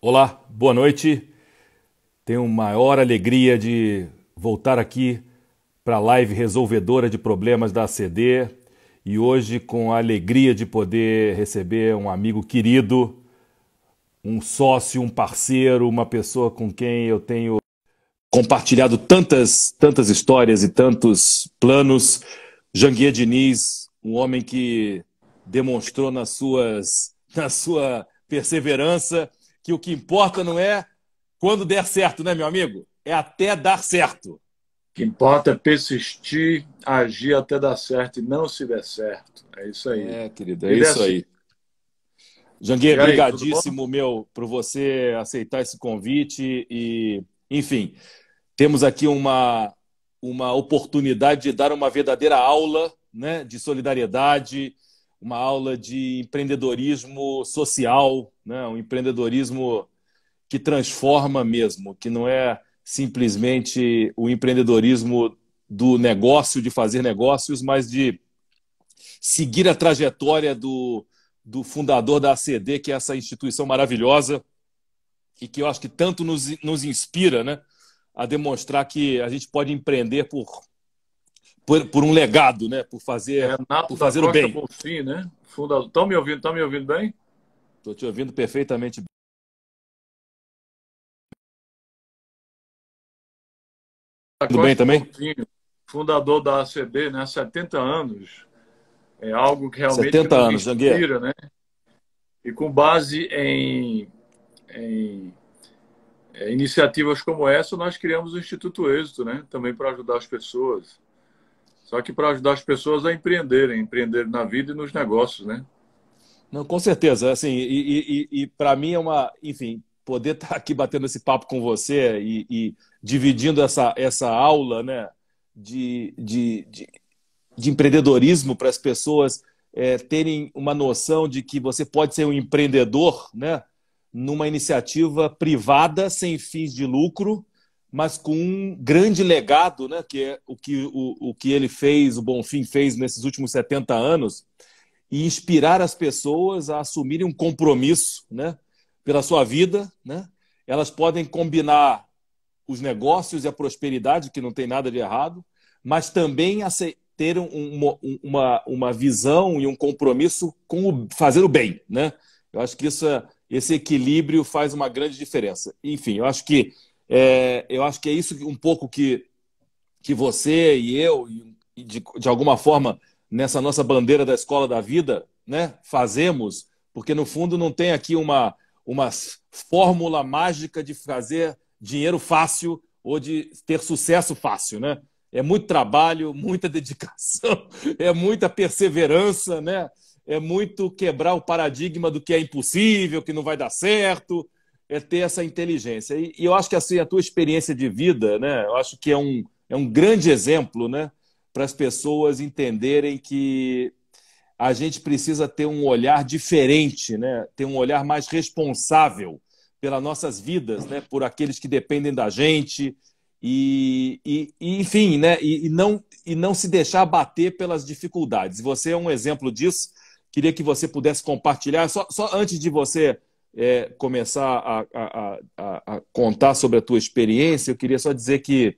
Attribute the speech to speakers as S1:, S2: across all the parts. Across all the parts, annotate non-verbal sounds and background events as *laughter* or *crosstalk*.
S1: Olá, boa noite. Tenho maior alegria de voltar aqui para a live resolvedora de problemas da ACD e hoje com a alegria de poder receber um amigo querido, um sócio, um parceiro, uma pessoa com quem eu tenho compartilhado tantas, tantas histórias e tantos planos. Janguia Diniz, um homem que demonstrou nas suas, na sua perseverança que o que importa não é quando der certo, né, meu amigo? É até dar certo. O que importa é persistir, agir até dar certo e não se der certo. É isso aí. É, querido, é e isso é assim. aí. Assim. obrigadíssimo meu, por você aceitar esse convite e, enfim, temos aqui uma, uma oportunidade de dar uma verdadeira aula né, de solidariedade, uma aula de empreendedorismo social, né? um empreendedorismo que transforma mesmo, que não é simplesmente o empreendedorismo do negócio, de fazer negócios, mas de seguir a trajetória do, do fundador da ACD, que é essa instituição maravilhosa e que eu acho que tanto nos, nos inspira né, a demonstrar que a gente pode empreender por, por, por um legado, né, por fazer, por fazer Costa o bem. Bolsin, né? Fundador. Estão me ouvindo? Estão me ouvindo bem? Estou te ouvindo perfeitamente. Tá tudo bem também?
S2: Coutinho, fundador da ACB, né? 70 anos. É algo que realmente 70 anos, inspira, né? E com base em, em é, iniciativas como essa, nós criamos o Instituto Êxito, né? Também para ajudar as pessoas. Só que para ajudar as pessoas a empreenderem, empreender na vida e nos negócios, né?
S1: Não, com certeza. Assim, e, e, e para mim é uma, enfim, poder estar *laughs* tá aqui batendo esse papo com você e, e dividindo essa, essa aula, né, de, de, de, de empreendedorismo para as pessoas é, terem uma noção de que você pode ser um empreendedor, né, numa iniciativa privada sem fins de lucro, mas com um grande legado, né, que é o que o, o que ele fez, o Bonfim fez nesses últimos 70 anos e inspirar as pessoas a assumirem um compromisso né, pela sua vida. Né? Elas podem combinar os negócios e a prosperidade, que não tem nada de errado, mas também ter uma, uma, uma visão e um compromisso com o, fazer o bem. Né? Eu acho que isso, é, esse equilíbrio faz uma grande diferença. Enfim, eu acho que é, eu acho que é isso um pouco que, que você e eu, e de, de alguma forma, nessa nossa bandeira da escola da vida, né? Fazemos, porque no fundo não tem aqui uma, uma fórmula mágica de fazer dinheiro fácil ou de ter sucesso fácil, né? É muito trabalho, *laughs* muita dedicação, é muita perseverança, né? É muito quebrar o paradigma do que é impossível, que não vai dar certo, é ter essa inteligência. E, eu acho que assim a tua experiência de vida, né? Eu acho que é um, é um grande exemplo, né? para as pessoas entenderem que a gente precisa ter um olhar diferente, né? ter um olhar mais responsável pelas nossas vidas, né? por aqueles que dependem da gente, e, e, e enfim, né? E, e, não, e não se deixar bater pelas dificuldades. Você é um exemplo disso. Queria que você pudesse compartilhar, só, só antes de você é, começar a, a, a, a contar sobre a tua experiência, eu queria só dizer que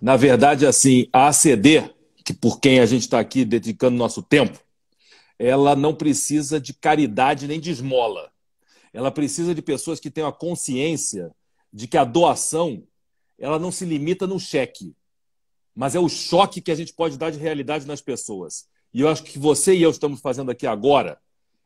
S1: na verdade, assim, a ACD, que por quem a gente está aqui dedicando nosso tempo, ela não precisa de caridade nem de esmola. Ela precisa de pessoas que tenham a consciência de que a doação ela não se limita no cheque, mas é o choque que a gente pode dar de realidade nas pessoas. E eu acho que você e eu estamos fazendo aqui agora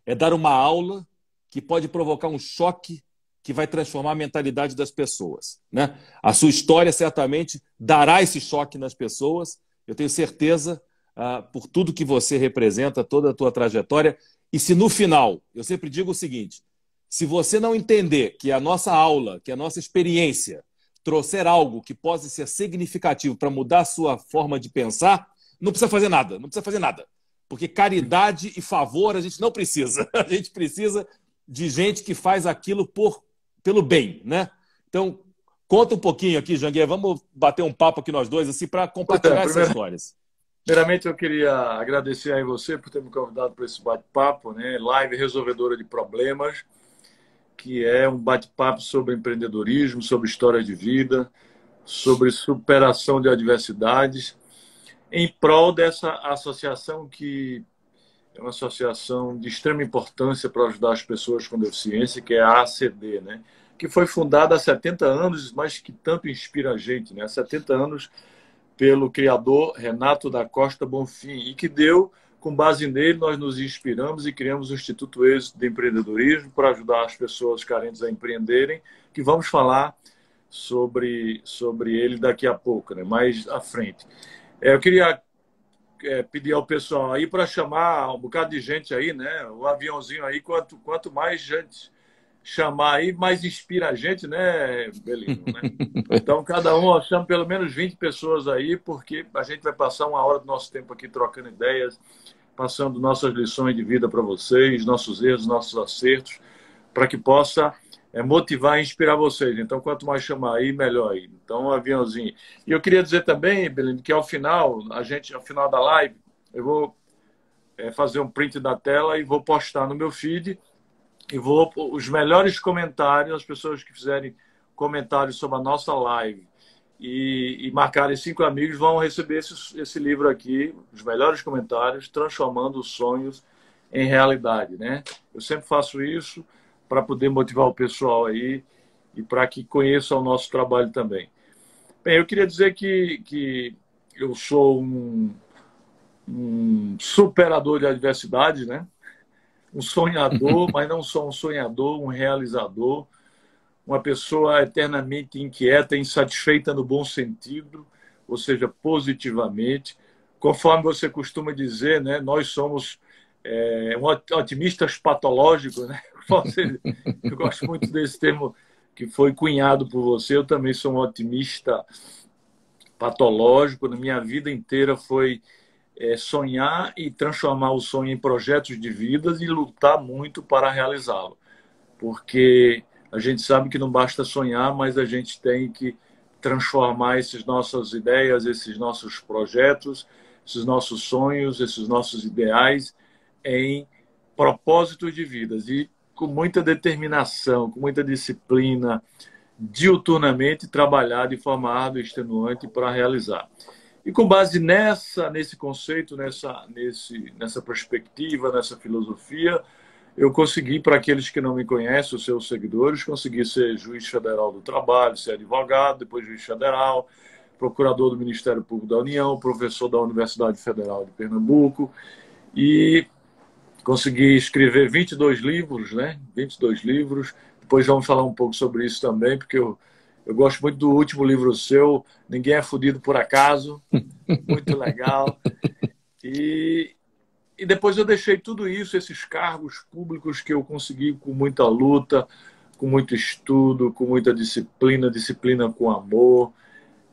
S1: é dar uma aula que pode provocar um choque que vai transformar a mentalidade das pessoas. Né? A sua história certamente dará esse choque nas pessoas, eu tenho certeza, uh, por tudo que você representa, toda a tua trajetória. E se no final, eu sempre digo o seguinte: se você não entender que a nossa aula, que a nossa experiência trouxer algo que possa ser significativo para mudar a sua forma de pensar, não precisa fazer nada, não precisa fazer nada. Porque caridade e favor a gente não precisa. *laughs* A gente precisa de gente que faz aquilo por pelo bem, né? Então, conta um pouquinho aqui, Janguier, vamos bater um papo aqui nós dois, assim, para compartilhar é, essas histórias. Primeiramente, eu queria
S2: agradecer aí você por ter me convidado para esse bate-papo, né? Live Resolvedora de Problemas, que é um bate-papo sobre empreendedorismo, sobre história de vida, sobre superação de adversidades, em prol dessa associação que é uma associação de extrema importância para ajudar as pessoas com deficiência, que é a ACD, né? que foi fundada há 70 anos, mas que tanto inspira a gente, né? Há 70 anos pelo criador Renato da Costa Bonfim e que deu, com base nele, nós nos inspiramos e criamos o Instituto Êxito de Empreendedorismo para ajudar as pessoas carentes a empreenderem, que vamos falar sobre, sobre ele daqui a pouco, né? mais à frente. É, eu queria é, pedir ao pessoal aí para chamar um bocado de gente aí, né? O aviãozinho aí, quanto, quanto mais gente chamar aí, mas inspira a gente, né, Belino? Né? *laughs* Então, cada um chama pelo menos 20 pessoas aí, porque a gente vai passar uma hora do nosso tempo aqui trocando ideias, passando nossas lições de vida para vocês, nossos erros, nossos acertos, para que possa é, motivar e inspirar vocês. Então, quanto mais chamar aí, melhor aí. Então, um aviãozinho. E eu queria dizer também, Belino, que ao final, a gente, ao final da live, eu vou é, fazer um print da tela e vou postar no meu feed e vou os melhores comentários, as pessoas que fizerem comentários sobre a nossa live e, e marcarem cinco amigos vão receber esse, esse livro aqui, os melhores comentários, transformando os sonhos em realidade, né? Eu sempre faço isso para poder motivar o pessoal aí e para que conheça o nosso trabalho também. Bem, eu queria dizer que, que eu sou um, um superador de adversidade, né? um sonhador, *laughs* mas não só um sonhador, um realizador, uma pessoa eternamente inquieta, insatisfeita no bom sentido, ou seja, positivamente. Conforme você costuma dizer, né, nós somos é, otimistas patológicos, né? *laughs* eu gosto muito desse termo que foi cunhado por você. Eu também sou um otimista patológico. Na minha vida inteira foi é sonhar e transformar o sonho em projetos de vidas e lutar muito para realizá-lo. Porque a gente sabe que não basta sonhar, mas a gente tem que transformar essas nossas ideias, esses nossos projetos, esses nossos sonhos, esses nossos ideais em propósitos de vidas. E com muita determinação, com muita disciplina, diuturnamente trabalhar de forma árdua e extenuante para realizar. E com base nessa, nesse conceito, nessa, nesse, nessa perspectiva, nessa filosofia, eu consegui, para aqueles que não me conhecem, os seus seguidores, consegui ser juiz federal do trabalho, ser advogado, depois juiz federal, procurador do Ministério Público da União, professor da Universidade Federal de Pernambuco e consegui escrever 22 livros, né? 22 livros. Depois vamos falar um pouco sobre isso também, porque eu eu gosto muito do último livro seu, Ninguém é Fudido por Acaso. Muito legal. E, e depois eu deixei tudo isso, esses cargos públicos que eu consegui com muita luta, com muito estudo, com muita disciplina, disciplina com amor,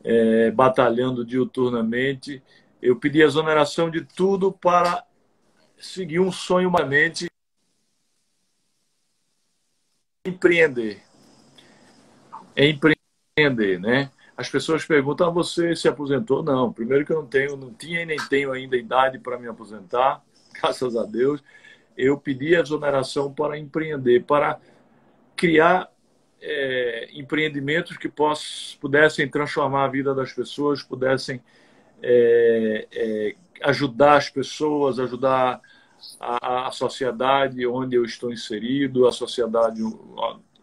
S2: é, batalhando diuturnamente. Eu pedi a exoneração de tudo para seguir um sonho humanamente empreender. É empreender entender, né? As pessoas perguntam: ah, você se aposentou? Não. Primeiro que eu não tenho, não tinha e nem tenho ainda idade para me aposentar, *laughs* graças a Deus. Eu pedi a exoneração para empreender, para criar é, empreendimentos que possam pudessem transformar a vida das pessoas, pudessem é, é, ajudar as pessoas, ajudar a, a, sociedade onde eu estou inserido, a sociedade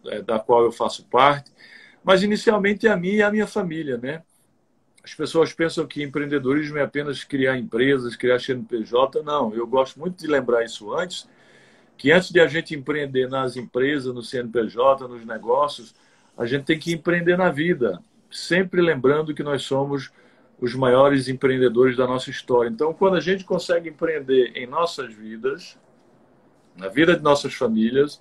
S2: é, da qual eu faço parte mas inicialmente é a mim e a minha família, né? As pessoas pensam que empreendedorismo é apenas criar empresas, criar CNPJ. Não, eu gosto muito de lembrar isso antes, que antes de a gente empreender nas empresas, no CNPJ, nos negócios, a gente tem que empreender na vida, sempre lembrando que nós somos os maiores empreendedores da nossa história. Então, quando a gente consegue empreender em nossas vidas, na vida de nossas famílias,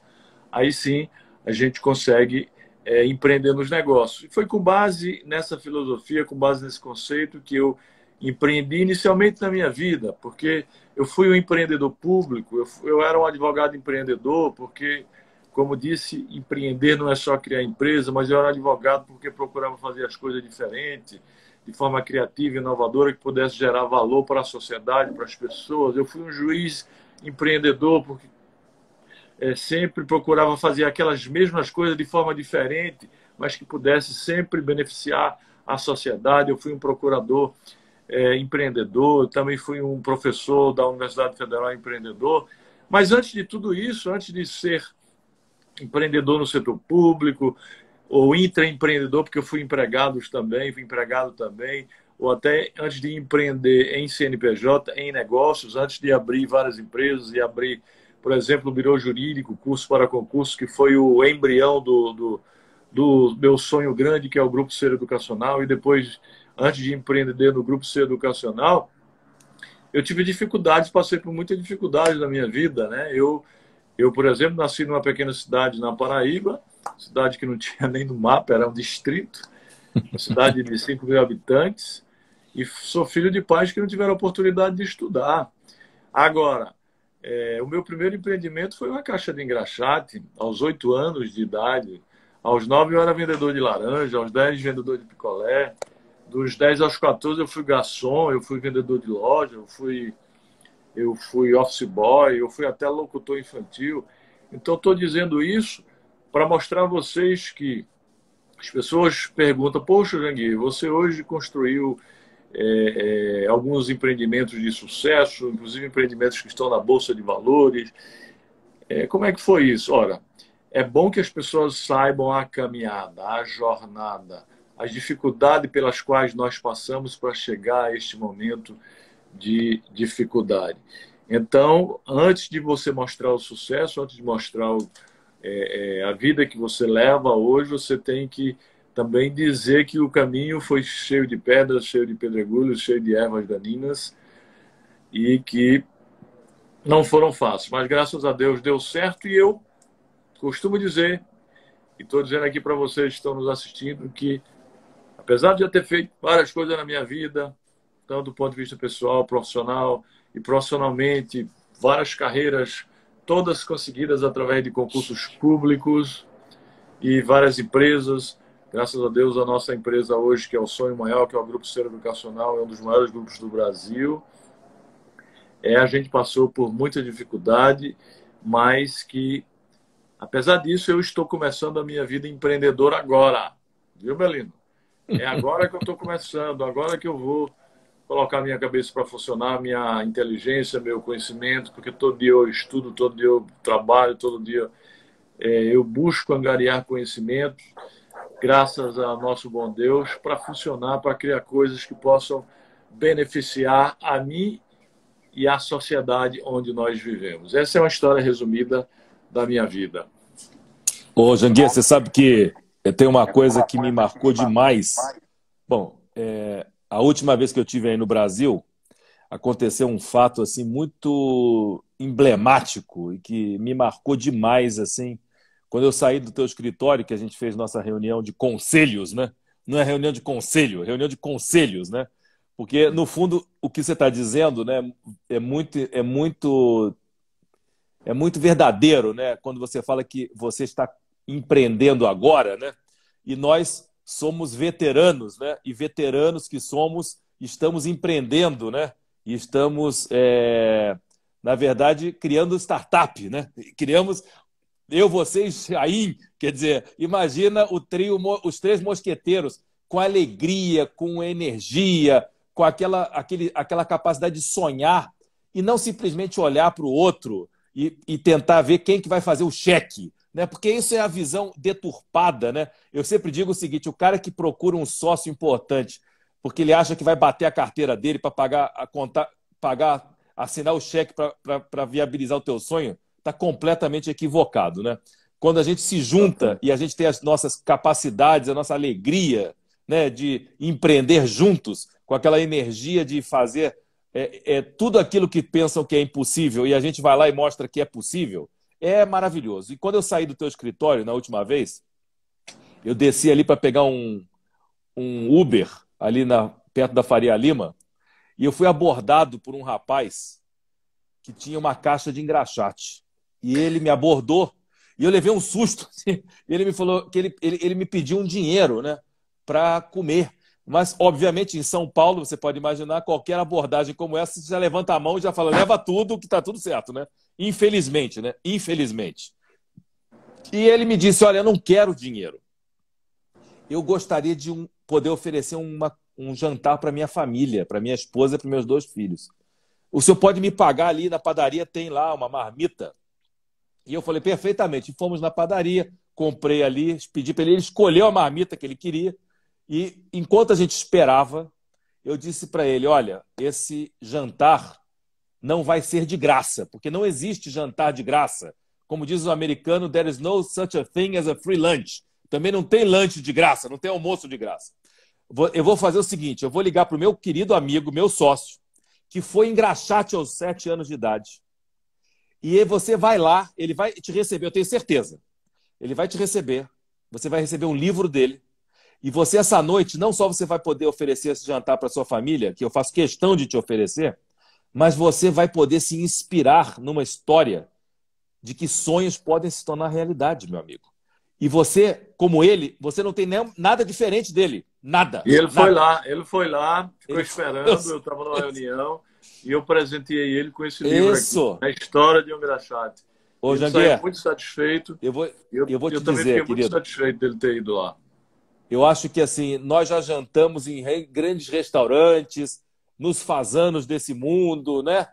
S2: aí sim a gente consegue é, empreender nos negócios. E foi com base nessa filosofia, com base nesse conceito que eu empreendi inicialmente na minha vida, porque eu fui um empreendedor público, eu, fui, eu era um advogado empreendedor, porque, como disse, empreender não é só criar empresa, mas eu era advogado porque procurava fazer as coisas diferentes, de forma criativa, inovadora, que pudesse gerar valor para a sociedade, para as pessoas. Eu fui um juiz empreendedor porque é, sempre procurava fazer aquelas mesmas coisas de forma diferente, mas que pudesse sempre beneficiar a sociedade. Eu fui um procurador é, empreendedor, também fui um professor da Universidade Federal empreendedor. Mas antes de tudo isso, antes de ser empreendedor no setor público ou intraempreendedor, porque eu fui empregado também, fui empregado também, ou até antes de empreender em CNPJ, em negócios, antes de abrir várias empresas e abrir por exemplo, o Birô Jurídico, curso para concurso, que foi o embrião do, do, do, meu sonho grande, que é o Grupo Ser Educacional, e depois, antes de empreender no Grupo Ser Educacional, eu tive dificuldades, passei por muitas dificuldades na minha vida, né? Eu, eu, por exemplo, nasci numa pequena cidade na Paraíba, cidade que não *laughs* tinha nem no mapa, era um distrito, uma cidade de 5 mil habitantes, e sou filho de pais que não tiveram oportunidade de estudar. Agora, é, o meu primeiro empreendimento foi uma caixa de engraxate, aos oito anos de idade. Aos nove eu era vendedor de laranja, aos dez vendedor de picolé. Dos dez aos quatorze eu fui garçom, eu fui vendedor de loja, eu fui, eu fui office boy, eu fui até locutor infantil. Então estou dizendo isso para mostrar a vocês que as pessoas perguntam, poxa, Janguir, você hoje construiu é, é, alguns empreendimentos de sucesso, inclusive empreendimentos que estão na Bolsa de Valores. É, como é que foi isso? Ora, é bom que as pessoas saibam a caminhada, a jornada, as dificuldades pelas quais nós passamos para chegar a este momento de dificuldade. Então, antes de você mostrar o sucesso, antes de mostrar o, é, é a vida que você leva hoje, você tem que também dizer que o caminho foi cheio de pedras, cheio de pedregulhos, cheio de ervas daninhas e que não foram fáceis. Mas graças a Deus deu certo e eu costumo dizer, e estou dizendo aqui para vocês que estão nos assistindo, que apesar de já ter feito várias coisas na minha vida, tanto do ponto de vista pessoal, profissional e profissionalmente, várias carreiras, todas conseguidas através de concursos públicos e várias empresas, Graças a Deus, a nossa empresa hoje, que é o Sonho Maior, que é o Grupo Ser Educacional, é um dos maiores grupos do Brasil. É, a gente passou por muita dificuldade, mas que, apesar disso, eu estou começando a minha vida empreendedora agora. Viu, Belino? É agora que eu estou começando, agora que eu vou colocar minha cabeça para funcionar, minha inteligência, meu conhecimento, porque todo dia eu estudo, todo dia eu trabalho, todo dia é, eu busco angariar conhecimento graças ao nosso bom Deus, para funcionar, para criar coisas que possam beneficiar a mim e à sociedade onde nós vivemos. Essa é uma história resumida da minha vida.
S1: Ô, Janguia, você sabe que tem uma coisa que me marcou demais. Bom, é, a última vez que eu tive aí no Brasil, aconteceu um fato assim muito emblemático e que me marcou demais assim quando eu saí do teu escritório, que a gente fez nossa reunião de conselhos, né? Não é reunião de conselho, é reunião de conselhos, né? Porque, uhum. no fundo, o que você está dizendo né, é, muito, é, muito, é muito verdadeiro, né? Quando você fala que você está empreendendo agora, né? E nós somos veteranos, né? E veteranos que somos, estamos empreendendo, né? E estamos, é, na verdade, criando startup, né? Criamos eu, vocês, aí, quer dizer, imagina o trio, os três mosqueteiros com alegria, com energia, com aquela, aquele, aquela capacidade de sonhar e não simplesmente olhar para o outro e, e, tentar ver quem que vai fazer o cheque. Né? Porque isso é a visão deturpada. Né? Eu sempre digo o seguinte: o cara que procura um sócio importante porque ele acha que vai bater a carteira dele para pagar a conta, pagar, assinar o cheque para viabilizar o teu sonho, está completamente equivocado, né? Quando a gente se junta e a gente tem as nossas capacidades, a nossa alegria, né, de empreender juntos, com aquela energia de fazer é, é, tudo aquilo que pensam que é impossível e a gente vai lá e mostra que é possível, é maravilhoso. E quando eu saí do teu escritório na última vez, eu desci ali para pegar um, um Uber ali na, perto da Faria Lima e eu fui abordado por um rapaz que tinha uma caixa de engraxate e ele me abordou e eu levei um susto. *laughs* Assim. ele me falou que ele, ele, ele me pediu um dinheiro, né, para comer. Mas, obviamente, em São Paulo, você pode imaginar, qualquer abordagem como essa, você já levanta a mão e já fala, leva tudo, que está tudo certo, né? Infelizmente, né? Infelizmente. E ele me disse, olha, eu não quero dinheiro. Eu gostaria de um, poder oferecer uma, um jantar para minha família, para minha esposa e para meus dois filhos. O senhor pode me pagar ali na padaria, tem lá uma marmita. E eu falei, perfeitamente. Fomos na padaria, comprei ali, pedi para ele, ele escolheu a marmita que ele queria. E enquanto a gente esperava, eu disse para ele: olha, esse jantar não vai ser de graça, porque não existe jantar de graça. Como diz o americano, there is no such a thing as a free lunch. Também não tem lanche de graça, não tem almoço de graça. Eu vou fazer o seguinte: eu vou ligar para o meu querido amigo, meu sócio, que foi engraxate aos sete anos de idade e você vai lá, ele vai te receber, eu tenho certeza. Ele vai te receber, você vai receber um livro dele. E você, essa noite, não só você vai poder oferecer esse jantar para sua família, que eu faço questão de te oferecer, mas você vai poder se inspirar numa história de que sonhos podem se tornar realidade, meu amigo. E você, como ele, você não tem nem, nada diferente dele. Nada. E ele nada. foi lá,
S2: ele foi lá, ficou ele... esperando, eu estava numa reunião. E eu presenteei ele com esse livro Isso. aqui, A História de um Graxate. Ô, Janguier,
S1: muito satisfeito. Eu vou, eu, eu vou te eu também fiquei muito satisfeito dele ter ido lá. Eu acho que assim, nós já jantamos em re... grandes restaurantes, nos fazanos desse mundo, né?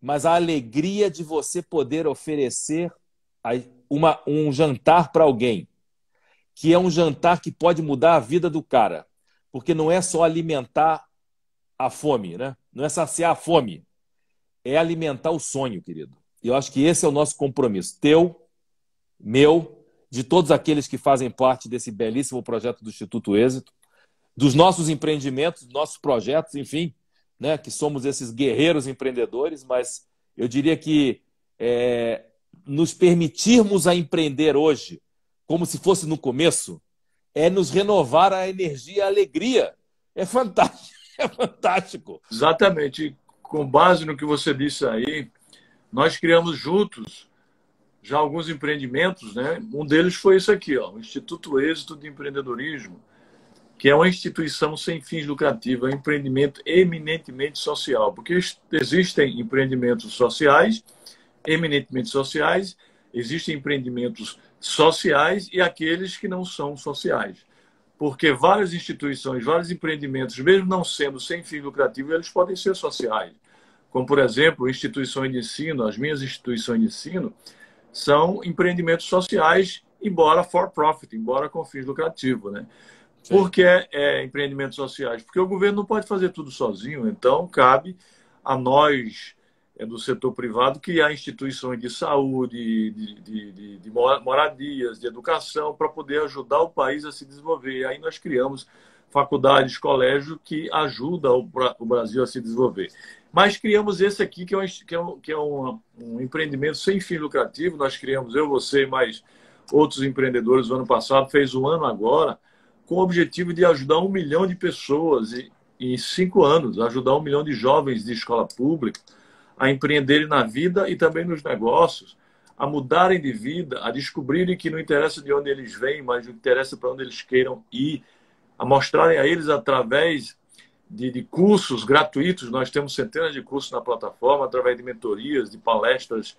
S1: Mas a alegria de você poder oferecer uma, um jantar para alguém, que é um jantar que pode mudar a vida do cara, porque não é só alimentar a fome, né? Não é saciar a fome, é alimentar o sonho, querido. E eu acho que esse é o nosso compromisso, teu, meu, de todos aqueles que fazem parte desse belíssimo projeto do Instituto Êxito, dos nossos empreendimentos, nossos projetos, enfim, né? Que somos esses guerreiros empreendedores, mas eu diria que é, nos permitirmos a empreender hoje, como se fosse no começo, é nos renovar a energia e a alegria. É fantástico. *laughs* É fantástico. Exatamente. Com base no que você disse aí,
S2: nós criamos juntos já alguns empreendimentos, né? Um deles foi esse aqui, ó, o Instituto Êxito de Empreendedorismo, que é uma instituição sem fins lucrativos, é um empreendimento eminentemente social, porque existem empreendimentos sociais, eminentemente sociais, existem empreendimentos sociais e aqueles que não são sociais porque várias instituições, vários empreendimentos, mesmo não sendo sem fim lucrativo, eles podem ser sociais. Como, por exemplo, instituições de ensino, as minhas instituições de ensino, são empreendimentos sociais, embora for profit, embora com fins lucrativos. Né? Por que é, empreendimentos sociais? Porque o governo não pode fazer tudo sozinho, então cabe a nós é do setor privado criar instituições de saúde, de, de, de, de moradias, de educação, para poder ajudar o país a se desenvolver. E aí nós criamos faculdades, colégios que ajudam o Brasil a se desenvolver. Mas criamos esse aqui, que é um, que é um, que é um, um empreendimento sem fim lucrativo. Nós criamos, eu, você e mais outros empreendedores, no ano passado, fez um ano agora, com o objetivo de ajudar um milhão de pessoas em cinco anos, ajudar um milhão de jovens de escola pública a empreenderem na vida e também nos negócios, a mudarem de vida, a descobrirem que não interessa de onde eles vêm, mas interessa para onde eles queiram ir, a mostrarem a eles através de, de, cursos gratuitos, nós temos centenas de cursos na plataforma, através de mentorias, de palestras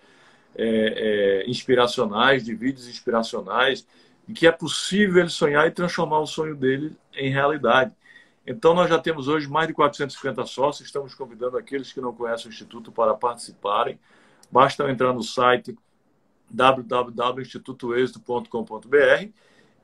S2: é, é, inspiracionais, de vídeos inspiracionais, que é possível ele sonhar e transformar o sonho dele em realidade. Então, nós já temos hoje mais de 450 sócios. Estamos convidando aqueles que não conhecem o Instituto para participarem. Basta entrar no site www.institutoexito.com.br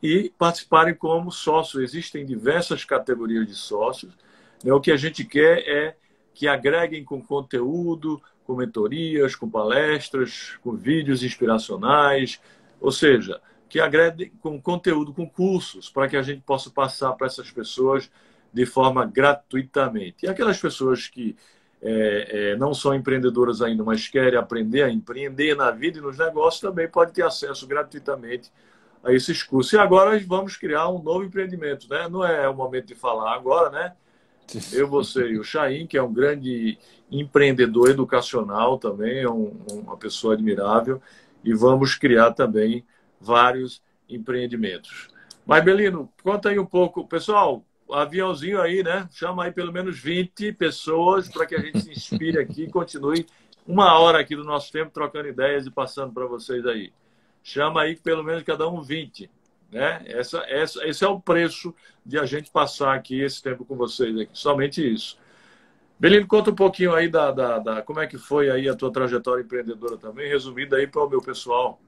S2: e participarem como sócio. Existem diversas categorias de sócios. Né? O que a gente quer é que agreguem com conteúdo, com mentorias, com palestras, com vídeos inspiracionais, ou seja, que agreguem com conteúdo, com cursos, para que a gente possa passar para essas pessoas de forma gratuitamente. E aquelas pessoas que é, é, não são empreendedoras ainda, mas querem aprender a empreender na vida e nos negócios, também podem ter acesso gratuitamente a esses cursos. E agora vamos criar um novo empreendimento, né? Não é o momento de falar agora, né? Eu, você e o Chain, que é um grande empreendedor educacional também, é um, uma pessoa admirável, e vamos criar também vários empreendimentos. Mas, Belino, conta aí um pouco. Pessoal, aviãozinho aí, né? Chama aí pelo menos 20 pessoas para que a gente se inspire aqui e continue uma hora aqui do nosso tempo trocando ideias e passando para vocês aí. Chama aí pelo menos cada um 20. Né? Essa, essa, esse é o preço de a gente passar aqui esse tempo com vocês aqui. Somente isso. Belino, conta um pouquinho aí da, da, da, como é que foi aí a tua trajetória empreendedora também, resumida aí para o meu pessoal.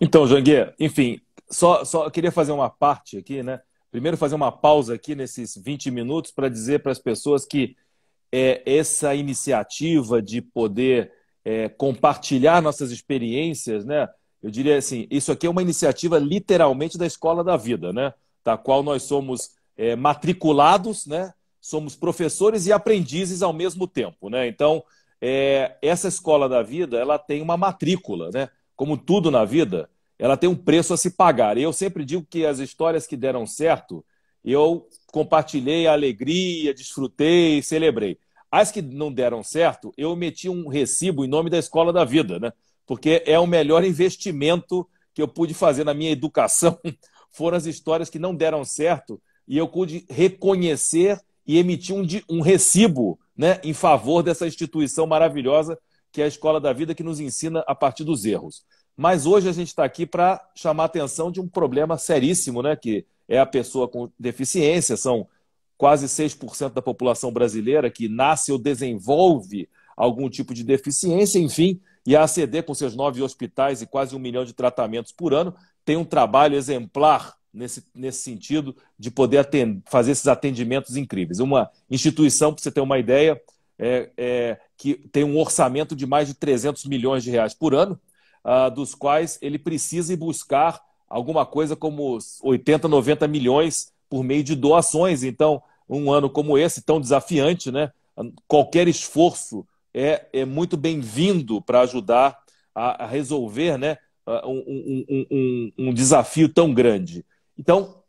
S1: Então, Janguê, enfim, só, só queria fazer uma parte aqui, né? primeiro fazer uma pausa aqui nesses 20 minutos para dizer para as pessoas que é, essa iniciativa de poder é, compartilhar nossas experiências, né? Eu diria assim, isso aqui é uma iniciativa literalmente da escola da vida, né? Da qual nós somos é, matriculados, né? Somos professores e aprendizes ao mesmo tempo, né? Então, é, essa escola da vida, ela tem uma matrícula, né? Como tudo na vida, ela tem um preço a se pagar. E eu sempre digo que as histórias que deram certo, eu compartilhei a alegria, desfrutei, celebrei. As que não deram certo, eu meti um recibo em nome da Escola da Vida, né? Porque é o melhor investimento que eu pude fazer na minha educação. *laughs* Foram as histórias que não deram certo e eu pude reconhecer e emitir um, um recibo né, em favor dessa instituição maravilhosa que é a Escola da Vida, que nos ensina a partir dos erros. Mas hoje a gente está aqui para chamar a atenção de um problema seríssimo, né? Que é a pessoa com deficiência, são quase 6% da população brasileira que nasce ou desenvolve algum tipo de deficiência, enfim, e a ACD, com seus nove hospitais e quase um milhão de tratamentos por ano, tem um trabalho exemplar nesse, nesse sentido de poder atender, fazer esses atendimentos incríveis. Uma instituição, para você ter uma ideia, é, é, que tem um orçamento de mais de 300 milhões de reais por ano, ah, dos quais ele precisa ir buscar alguma coisa como 80, 90 milhões por meio de doações. Então, um ano como esse, tão desafiante, né? qualquer esforço é, é muito bem-vindo para ajudar a, a, resolver né? Ah, um, um, um, um desafio tão grande. Então,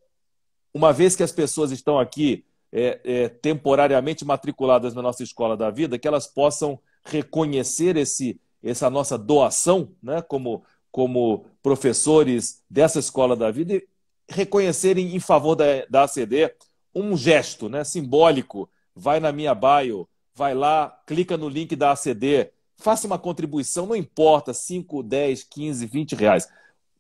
S1: uma vez que as pessoas estão aqui é, é, temporariamente matriculadas na nossa escola da vida, que elas possam reconhecer esse essa nossa doação, né, como, como professores dessa escola da vida, e reconhecerem em favor da, da ACD um gesto né, simbólico. Vai na minha bio, vai lá, clica no link da ACD, faça uma contribuição, não importa, 5, 10, 15, 20 reais.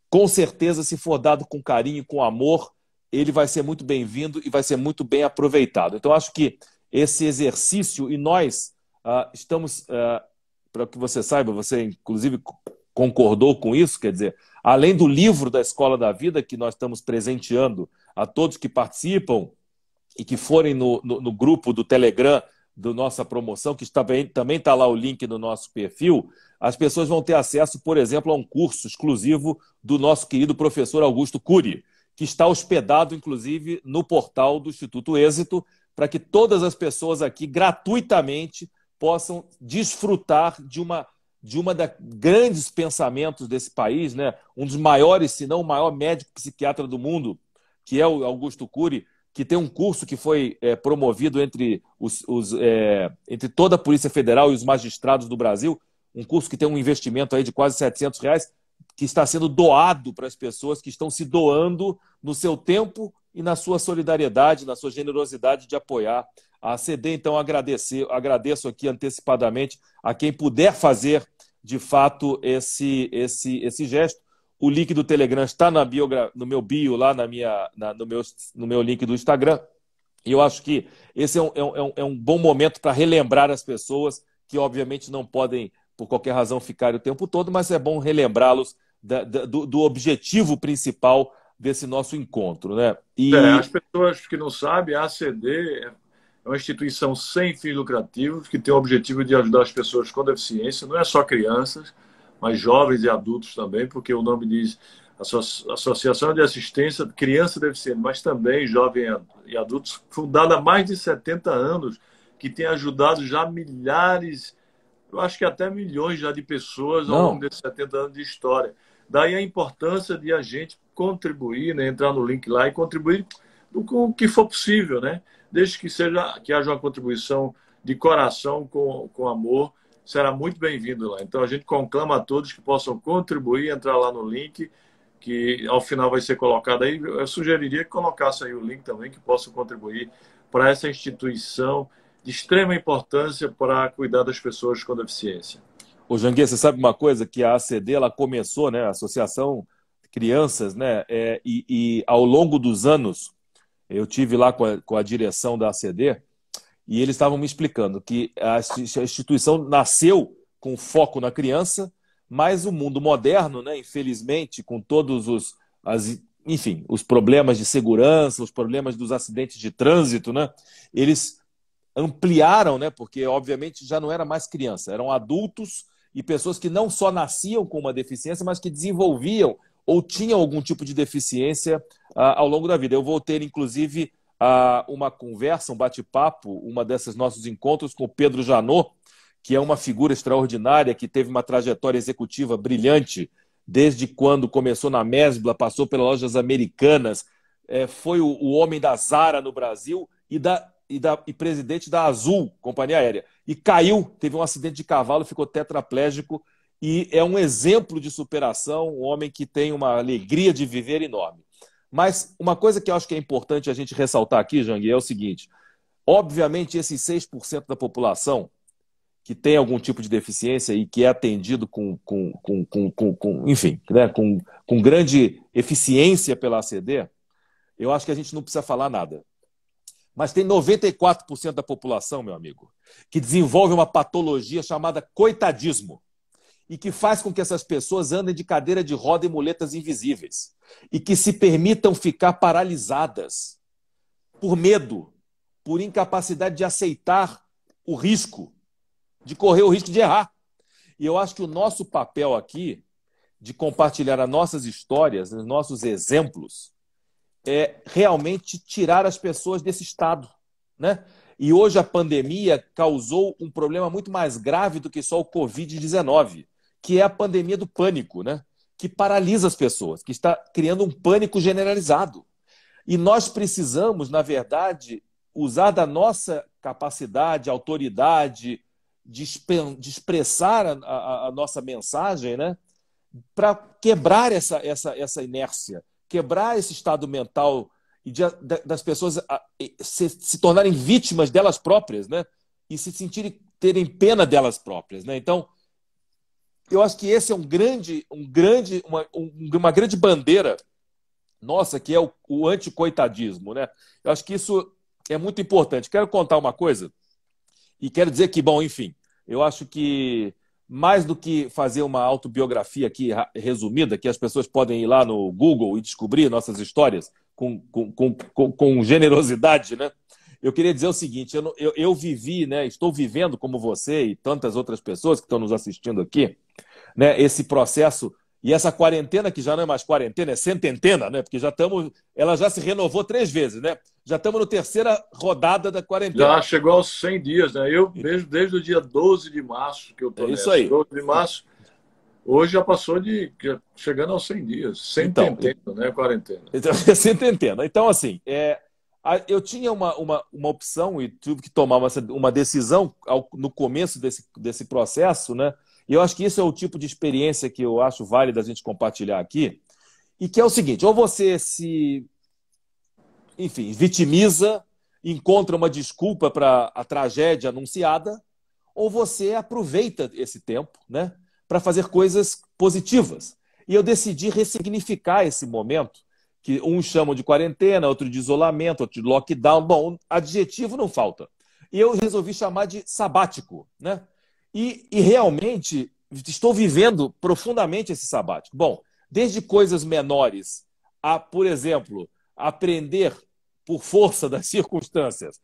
S1: Com certeza, se for dado com carinho, com amor, ele vai ser muito bem-vindo e vai ser muito bem aproveitado. Então, acho que esse exercício, e nós ah, estamos. Ah, para que você saiba, você inclusive concordou com isso, quer dizer, além do livro da Escola da Vida, que nós estamos presenteando a todos que participam e que forem no, no, no grupo do Telegram do nossa promoção, que está bem, também está lá o link no nosso perfil, as pessoas vão ter acesso, por exemplo, a um curso exclusivo do nosso querido professor Augusto Cury, que está hospedado, inclusive, no portal do Instituto Êxito, para que todas as pessoas aqui gratuitamente possam desfrutar de uma de uma das grandes pensamentos desse país, né? Um dos maiores, se não o maior médico psiquiatra do mundo, que é o Augusto Cury, que tem um curso que foi é, promovido entre, os, os é, entre toda a Polícia Federal e os magistrados do Brasil, um curso que tem um investimento aí de quase 700 reais, que está sendo doado para as pessoas que estão se doando no seu tempo e na sua solidariedade, na sua generosidade de apoiar a CD, então, agradecer, agradeço aqui antecipadamente a quem puder fazer, de fato, esse, esse, esse gesto. O link do Telegram está na bio no meu bio, lá na minha, na, no, meu, no meu link do Instagram. E eu acho que esse é, é um, é um, é um bom momento para relembrar as pessoas que, obviamente, não podem, por qualquer razão, ficar o tempo todo, mas é bom relembrá-los do, do, objetivo principal desse nosso encontro. Né? E... É, as pessoas que não sabem, a ACD
S2: é é uma instituição sem fins lucrativos que tem o objetivo de ajudar as pessoas com deficiência, não é só crianças, mas jovens e adultos também, porque o nome diz Associação de Assistência de Criança Deficiente, mas também jovens e adultos, fundada há mais de 70 anos, que tem ajudado já milhares, eu acho que até milhões já de pessoas ao longo desses 70 anos de história. Daí a importância de a gente contribuir, né, entrar no link lá e contribuir com o que for possível, né? desde que seja que haja uma contribuição de coração com, com amor, será muito bem-vindo lá. Então a gente conclama a todos que possam contribuir, entrar lá no link que ao final vai ser colocado aí. Eu sugeriria que colocasse aí o link também que possam contribuir para essa
S1: instituição de extrema importância para cuidar das pessoas com deficiência. Ô, Janguê, você sabe uma coisa? Que a ACD ela começou, né? A Associação Crianças, né? É, e, e ao longo dos anos, eu tive lá com a, com a direção da ACD e eles estavam me explicando que a instituição nasceu com foco na criança, mas o mundo moderno, né, infelizmente, com todos os as, enfim, os problemas de segurança, os problemas dos acidentes de trânsito, né, eles ampliaram, né, porque obviamente já não era mais criança, eram adultos e pessoas que não só nasciam com uma deficiência, mas que desenvolviam ou tinham algum tipo de deficiência ah, ao longo da vida. Eu vou ter, inclusive, ah, uma conversa, um bate-papo, uma desses nossos encontros com o Pedro Janot, que é uma figura extraordinária, que teve uma trajetória executiva brilhante, desde quando começou na Mesbla, passou pelas lojas americanas, é, foi o, o, homem da Zara no Brasil e, da, e, da, e presidente da Azul, companhia aérea. E caiu, teve um acidente de cavalo, ficou tetraplégico e é um exemplo de superação, um homem que tem uma alegria de viver enorme. Mas uma coisa que eu acho que é importante a gente ressaltar aqui, Jang, é o seguinte: obviamente, esses 6% da população que tem algum tipo de deficiência e que é atendido com, com, com, com, com, com enfim, né, com, com grande eficiência pela ACD, eu acho que a gente não precisa falar nada. Mas tem 94% da população, meu amigo, que desenvolve uma patologia chamada coitadismo e que faz com que essas pessoas andem de cadeira de roda e muletas invisíveis e que se permitam ficar paralisadas por medo, por incapacidade de aceitar o risco, de correr o risco de errar. E eu acho que o nosso papel aqui, de compartilhar as nossas histórias, os nossos exemplos, é realmente tirar as pessoas desse estado. Né? E hoje a pandemia causou um problema muito mais grave do que só o Covid-19 que é a pandemia do pânico, né? que paralisa as pessoas, que está criando um pânico generalizado. E nós precisamos, na verdade, usar da nossa capacidade, autoridade, de, expressar a, a, a nossa mensagem, né? para quebrar essa, essa, essa inércia, quebrar esse estado mental e de, de, das pessoas a, se, se, tornarem vítimas delas próprias, né? E se sentirem terem pena delas próprias, né? Então, eu acho que esse é um grande, um grande, uma, um, uma grande bandeira nossa, que é o, o anticoitadismo, né? Eu acho que isso é muito importante. Quero contar uma coisa e quero dizer que, bom, enfim, eu acho que mais do que fazer uma autobiografia aqui resumida, que as pessoas podem ir lá no Google e descobrir nossas histórias com, com, com, com, com generosidade, né? eu queria dizer o seguinte: eu, eu, eu vivi, né, estou vivendo como você e tantas outras pessoas que estão nos assistindo aqui, né, esse processo e essa quarentena, que já não é mais quarentena, é cententena, né? Porque já estamos. Ela já se renovou três vezes, né? Já estamos na terceira rodada da quarentena. Já chegou
S2: aos 100 dias, né? Eu vejo desde o dia 12 de março que eu estou é Isso aí. 12 de março. Hoje já passou de. chegando aos 100 dias. Então, cententena, então, né?
S1: Quarentena. Então, *laughs* é cententena. Então, assim, é, eu tinha uma, uma, uma opção e tive que tomar uma, uma decisão ao, no começo desse, desse processo, né? E eu acho que isso é o tipo de experiência que eu acho válida a gente compartilhar aqui. E que é o seguinte: ou você se, enfim, vitimiza, encontra uma desculpa para a tragédia anunciada, ou você aproveita esse tempo, né, para fazer coisas positivas. E eu decidi ressignificar esse momento que uns chamam de quarentena, outro de isolamento, outro de lockdown. Bom, adjetivo não falta. E eu resolvi chamar de sabático, né? E, e realmente estou vivendo profundamente esse sabático. Bom, desde coisas menores a, por exemplo, aprender por força das *laughs* circunstâncias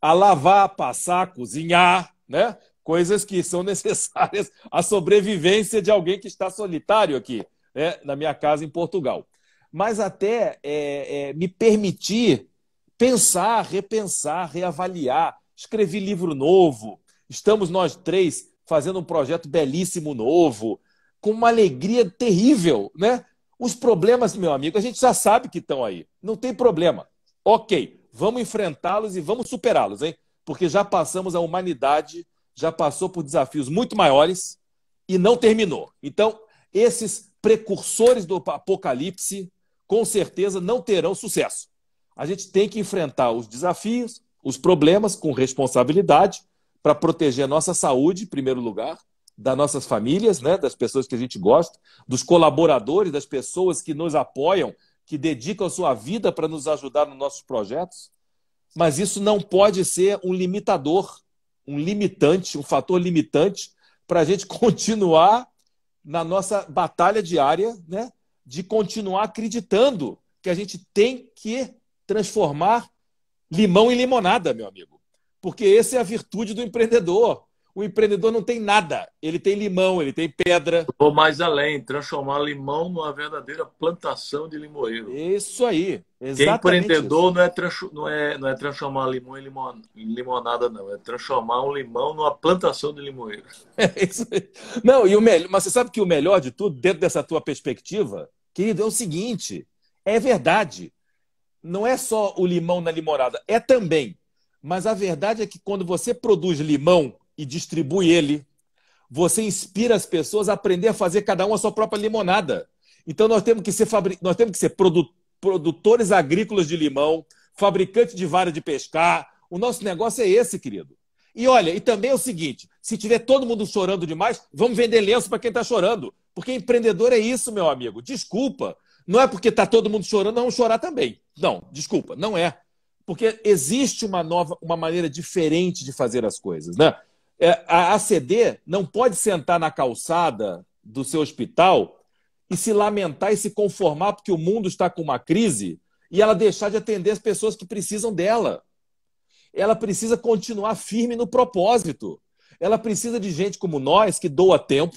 S1: a lavar, passar, cozinhar, né? Coisas que são necessárias à sobrevivência de alguém que está solitário aqui, né? na minha casa em Portugal mas até é, é, me permitir pensar, repensar, reavaliar. Escrevi livro novo, estamos nós três fazendo um projeto belíssimo novo, com uma alegria terrível, né? Os problemas, meu amigo, a gente já sabe que estão aí. Não tem problema. Ok, vamos enfrentá-los e vamos superá-los, hein? Porque já passamos, a humanidade já passou por desafios muito maiores e não terminou. Então, esses precursores do apocalipse com certeza não terão sucesso. A gente tem que enfrentar os desafios, os problemas com responsabilidade para proteger a nossa saúde, em primeiro lugar, das nossas famílias, né, das pessoas que a gente gosta, dos colaboradores, das pessoas que nos apoiam, que dedicam a sua vida para nos ajudar nos nossos projetos. Mas isso não pode ser um limitador, um limitante, um fator limitante para a gente *laughs* continuar na nossa batalha diária, né, de continuar acreditando que a gente tem que transformar limão em limonada, meu amigo. Porque essa é a virtude do empreendedor. O empreendedor não tem nada. Ele tem limão, ele tem pedra. Vou
S2: mais além, transformar limão numa verdadeira plantação de limoeiro. Isso aí. É Exatamente Quem empreendedor não é, não, é, não é, transformar limão em, limon
S1: em limonada, não. É transformar um limão numa plantação de limoeiro. *laughs* É isso aí. Não, e o melhor, mas você sabe que o melhor de tudo, dentro dessa tua perspectiva, Querido, é o seguinte: é verdade. Não é só o limão na limonada, é também. Mas a verdade é que quando você produz limão e distribui ele, você inspira as pessoas a aprender a fazer cada uma a sua própria limonada. Então nós temos que ser, nós temos que ser produ... produtores agrícolas de limão, fabricantes de vara de pescar. O nosso negócio é esse, querido. E olha, e também é o seguinte: se tiver todo mundo chorando demais, vamos vender lenço para quem está chorando. Porque empreendedor é isso, meu amigo. Desculpa. Não é porque está todo mundo chorando, não chorar também. Não, desculpa, não é. Porque existe uma nova, uma maneira diferente de fazer as coisas. Né? É, a ACD não pode sentar na calçada do seu hospital e se lamentar e se conformar porque o mundo está com uma crise e ela deixar de atender as pessoas que precisam dela. Ela precisa continuar firme no propósito. Ela precisa de gente como nós que doa tempo,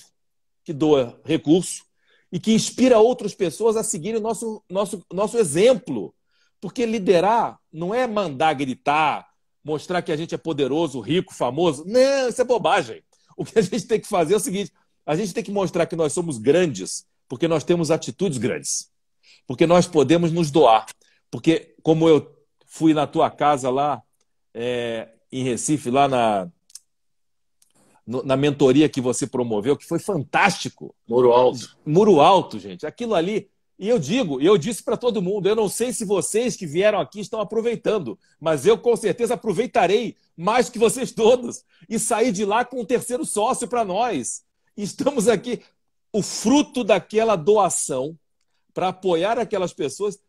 S1: que doa recurso e que inspira outras pessoas a seguirem o nosso, nosso, nosso exemplo. Porque liderar não é mandar gritar, mostrar que a gente é poderoso, rico, famoso. Não, isso é bobagem. O que a gente tem que fazer é o seguinte: a gente tem que mostrar que nós somos grandes, porque nós temos atitudes grandes. Porque nós podemos nos doar. Porque, como eu fui na tua casa lá é, em Recife, lá na, no, na mentoria que você promoveu, que foi fantástico. Muro alto. Muro alto, gente. Aquilo ali. E eu digo, eu disse para todo mundo, eu não sei se vocês que vieram aqui estão aproveitando, mas eu com certeza aproveitarei mais que vocês todos e sair de lá com um terceiro sócio para nós. Estamos aqui o fruto daquela doação para apoiar aquelas pessoas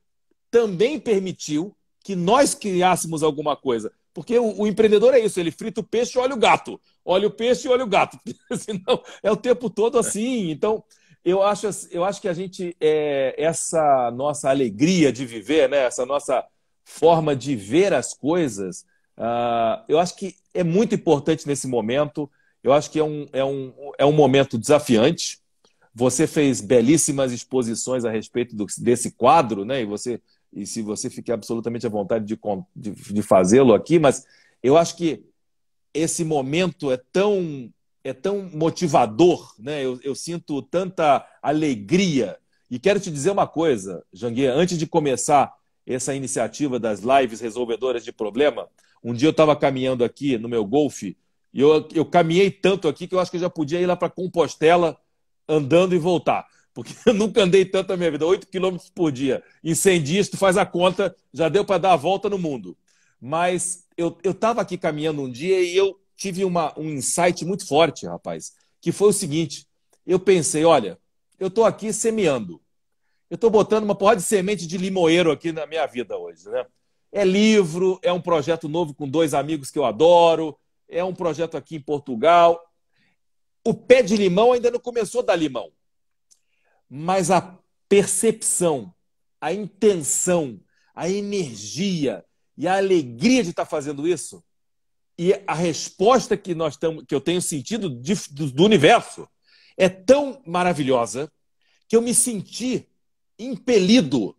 S1: também permitiu que nós criássemos alguma coisa. Porque o, o, empreendedor é isso, ele frita o peixe e olha o gato. Olha o peixe e olha o gato. *laughs* Senão, é o tempo todo é. assim. Então, eu acho, eu acho que a gente, é, essa nossa alegria de viver, né? essa nossa forma de ver as coisas, uh, eu acho que é muito importante nesse momento. Eu acho que é um, é um, é um momento desafiante. Você fez belíssimas exposições a respeito do, desse quadro, né? E você e se você ficar absolutamente à vontade de, de, de fazê-lo aqui, mas eu acho que esse momento é tão é tão motivador, né? Eu, eu, sinto tanta alegria. E quero te dizer uma coisa, Jangue, antes de começar essa iniciativa das lives resolvedoras de problema, um dia eu estava caminhando aqui no meu golfe e eu, eu caminhei tanto aqui que eu acho que eu já podia ir lá para Compostela andando e voltar porque *laughs* eu nunca andei tanto na minha vida, 8 km por dia. Em tu faz a conta, já deu para dar a volta no mundo. Mas eu estava aqui caminhando um dia e eu tive uma, um insight muito forte, rapaz, que foi o seguinte: eu pensei, olha, eu estou aqui semeando. Eu estou botando uma porra de semente de limoeiro aqui na minha vida hoje, né? É livro, é um projeto novo com dois amigos que eu adoro, é um projeto aqui em Portugal. O pé de limão ainda não começou a dar limão mas a percepção, a intenção, a energia e a alegria de estar tá fazendo isso e a resposta que nós estamos, que eu tenho sentido de, do universo é tão maravilhosa que eu me senti impelido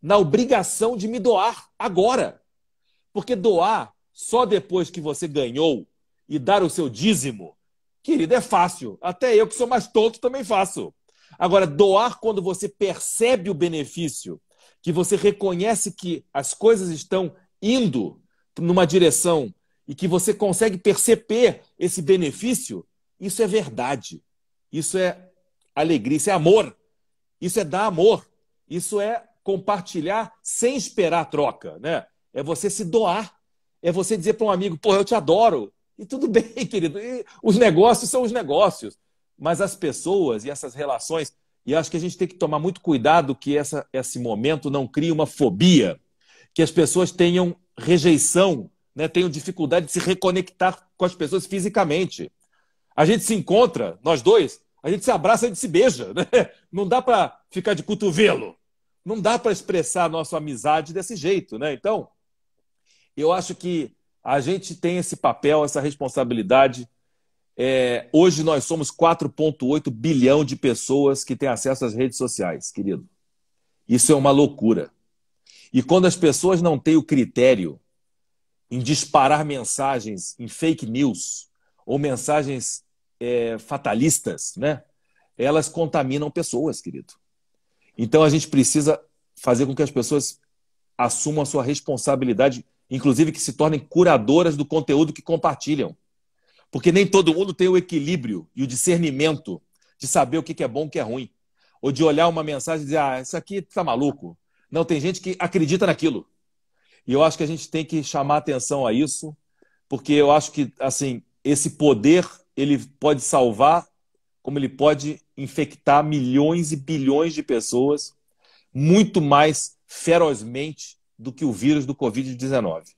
S1: na obrigação de me doar agora. Porque doar só depois que você ganhou e dar o seu dízimo, querido, é fácil. Até eu que sou mais tonto também faço. Agora, doar quando você percebe o benefício, que você reconhece que as coisas estão indo numa direção e que você consegue perceber esse benefício, isso é verdade. Isso é alegria, isso é amor. Isso é dar amor. Isso é compartilhar sem esperar troca, né? É você se doar. É você dizer para um amigo, pô, eu te adoro. E tudo *laughs* bem, querido. E os negócios são os negócios mas as pessoas e essas relações. E acho que a gente tem que tomar muito cuidado que essa, esse momento não crie uma fobia, que as pessoas tenham rejeição, né, tenham dificuldade de se reconectar com as pessoas fisicamente. A gente se encontra, nós dois, a gente se abraça, a gente se beija. Né? *laughs* Não dá para ficar de cotovelo. Não dá para expressar a nossa amizade desse jeito. Né? Então, eu acho que a gente tem esse papel, essa responsabilidade é, hoje nós somos 4,8 bilhão de pessoas que têm acesso às redes sociais, querido. Isso é uma loucura. E quando as pessoas não têm o critério em disparar mensagens em fake news ou mensagens é, fatalistas, né? Elas contaminam pessoas, querido. Então a gente precisa fazer com que as pessoas assumam a sua responsabilidade, inclusive que se tornem curadoras do conteúdo que compartilham. Porque nem todo mundo tem o equilíbrio e o discernimento de saber o que é bom e o que é ruim. Ou de olhar uma mensagem e dizer, ah, isso aqui tá maluco. Não, tem gente que acredita naquilo. E eu acho que a gente tem que chamar atenção a isso, porque eu acho que, assim, esse poder, ele pode salvar, como ele pode infectar milhões e bilhões de pessoas, muito mais ferozmente do que o vírus do Covid-19.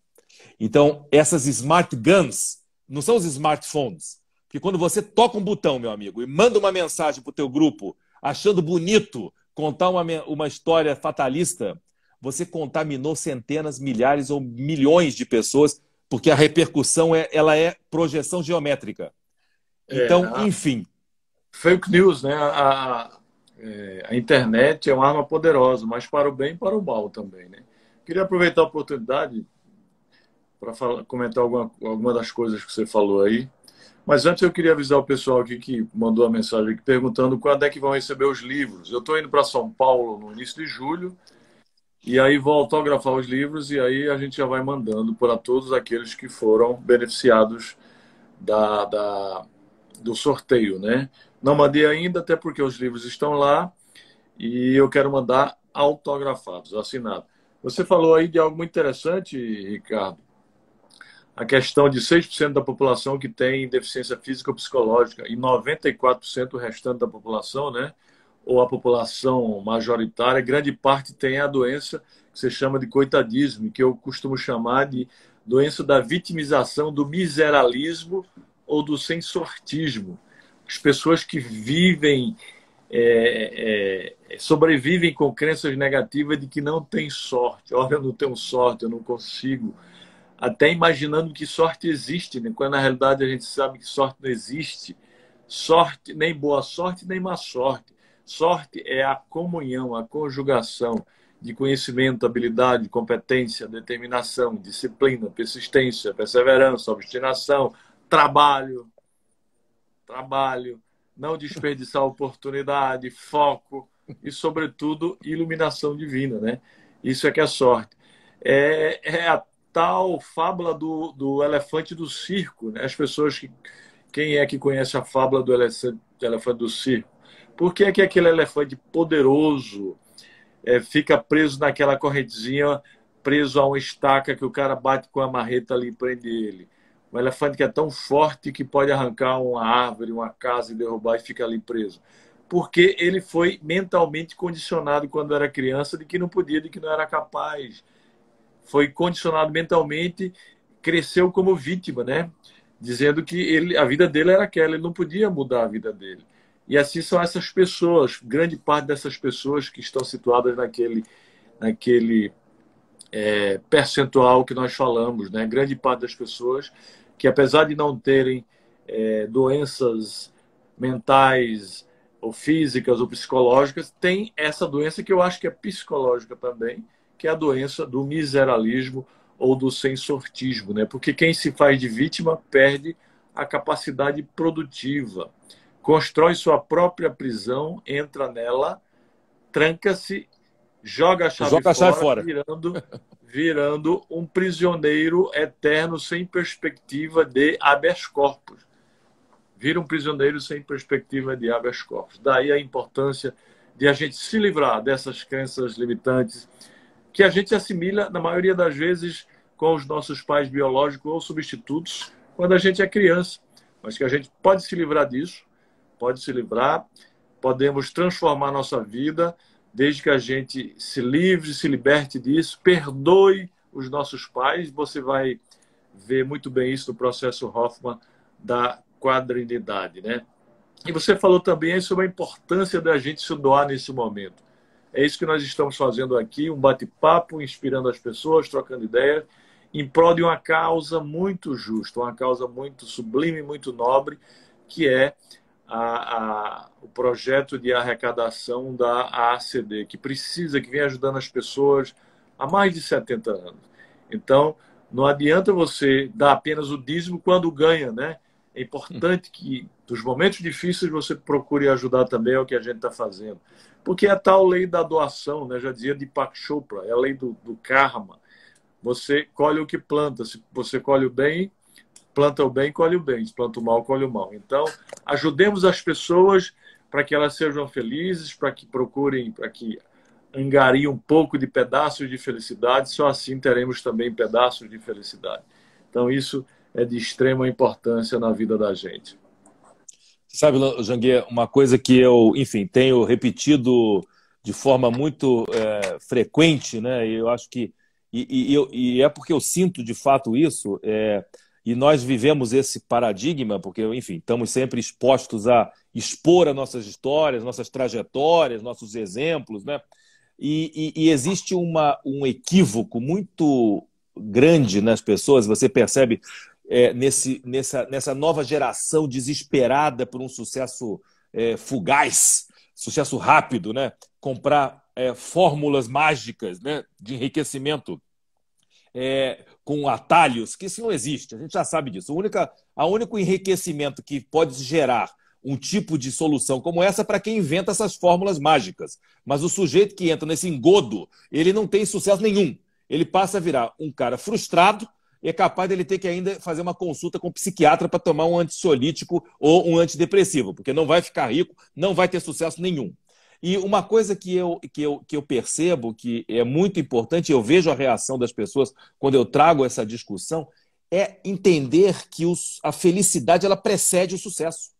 S1: Então, essas smart guns não são os smartphones. Porque quando você toca um botão, meu amigo, e manda uma mensagem para o teu grupo, achando bonito contar uma, uma história fatalista, você contaminou centenas, milhares ou milhões de pessoas, porque a repercussão é, ela é projeção geométrica. É, então, é, a... enfim. Fake news, né? A, é, a internet é uma arma poderosa, mas para o
S2: bem e para o mal também, né? Queria aproveitar a oportunidade, para comentar alguma, alguma das coisas que você falou aí. Mas antes eu queria avisar o pessoal aqui que mandou a mensagem aqui perguntando quando é que vão receber os livros. Eu estou indo para São Paulo no início de julho e aí vou autografar os livros e aí a gente já vai mandando para todos aqueles que foram beneficiados da, da, do sorteio, né? Não mandei ainda, até porque os livros estão lá e eu quero mandar autografados, assinados. Você falou aí de algo muito interessante, Ricardo, a questão de 6% da população que tem deficiência física ou psicológica e 94% o restante da população, né? Ou a população majoritária, grande parte tem a doença que se chama de coitadismo, que eu costumo chamar de doença da vitimização, do miseralismo ou do sensortismo. As pessoas que vivem, é, é, sobrevivem com crenças negativas de que não tem sorte. Olha, eu não tenho sorte, eu não consigo até imaginando que sorte existe, né? quando na realidade a gente sabe que sorte não existe. Sorte, nem boa sorte, nem má sorte. Sorte é a comunhão, a conjugação de conhecimento, habilidade, competência, determinação, disciplina, persistência, perseverança, obstinação, trabalho, trabalho, não desperdiçar oportunidade, foco e, sobretudo, iluminação divina, né? Isso é que é sorte. É, é a tal fábula do, do elefante do circo. Né? As pessoas que. Quem é que conhece a fábula do elefante, do, elefante do circo? Por que é que aquele elefante poderoso é, fica preso naquela correntezinha, preso a uma estaca que o cara bate com a marreta ali e prende ele? Um elefante que é tão forte que pode arrancar uma árvore, uma casa e derrubar e fica ali preso. Porque ele foi mentalmente condicionado quando era criança de que não podia, de que não era capaz foi condicionado mentalmente, cresceu como vítima, né? Dizendo que ele, a vida dele era aquela, ele não podia mudar a vida dele. E assim são essas pessoas, grande parte dessas pessoas que estão situadas naquele, naquele é, percentual que nós falamos, né? Grande parte das pessoas que, apesar de não terem é, doenças mentais ou físicas ou psicológicas, tem essa doença que eu acho que é psicológica também, que é a doença do miseralismo ou do sensortismo, né? Porque quem se faz de vítima perde a capacidade produtiva, constrói sua própria prisão, entra nela, tranca-se, joga a chave joga fora, fora, virando virando um prisioneiro eterno sem perspectiva de habeas corpus. Vira um prisioneiro sem perspectiva de habeas corpus. Daí a importância de a gente se livrar dessas crenças limitantes, que a gente assimila, na maioria das vezes, com os nossos pais biológicos ou substitutos, quando a gente é criança. Mas que a gente pode se livrar disso, pode se livrar, podemos transformar nossa vida, desde que a gente se livre, se liberte disso, perdoe os nossos pais. Você vai ver muito bem isso no processo Hoffman da quadrinidade, né? E você falou também sobre a importância da gente se doar nesse momento. É isso que nós estamos fazendo aqui, um bate-papo, inspirando as pessoas, trocando ideias, em prol de uma causa muito justa, uma causa muito sublime, muito nobre, que é a, a, o projeto de arrecadação da AACD, que precisa, que vem ajudando as pessoas há mais de 70 anos. Então, não adianta você dar apenas o dízimo quando ganha, né? É importante que, nos momentos difíceis, você procure ajudar também ao é que a gente está fazendo. Porque é a tal lei da doação, né? já dizia de Chopra, é a lei do, do karma. Você colhe o que planta. Se você colhe o bem, planta o bem, colhe o bem. Se planta o mal, colhe o mal. Então, ajudemos as pessoas para que elas sejam felizes, para que procurem, para que angariem um pouco de pedaços de felicidade. Só assim teremos também pedaços de felicidade. Então, isso é de extrema importância na vida da gente.
S1: Sabe, Janguê, uma coisa que eu, enfim, tenho repetido de forma muito é, frequente, né? E eu acho que e, e, eu, e, é porque eu sinto de fato isso. É, e nós vivemos esse paradigma, porque, enfim, estamos sempre expostos a expor as nossas histórias, nossas trajetórias, nossos exemplos, né? E, e, e, existe uma, um equívoco muito grande nas pessoas, você percebe é, nesse, nessa, nessa nova geração desesperada por um sucesso é, fugaz, sucesso rápido, né? comprar é, fórmulas mágicas né? de enriquecimento é, com atalhos, que isso não existe, a gente já sabe disso. O único, a único enriquecimento que pode gerar um tipo de solução como essa é para quem inventa essas fórmulas mágicas. Mas o sujeito que entra nesse engodo, ele não tem sucesso nenhum. Ele passa a virar um cara frustrado, é capaz dele ter que ainda fazer uma consulta com um psiquiatra para tomar um antissolítico ou um antidepressivo, porque não vai ficar rico, não vai ter sucesso nenhum. E uma coisa que eu, que eu, que eu percebo que é muito importante, eu vejo a reação das pessoas quando eu trago essa discussão, é entender que os, a felicidade ela precede o sucesso.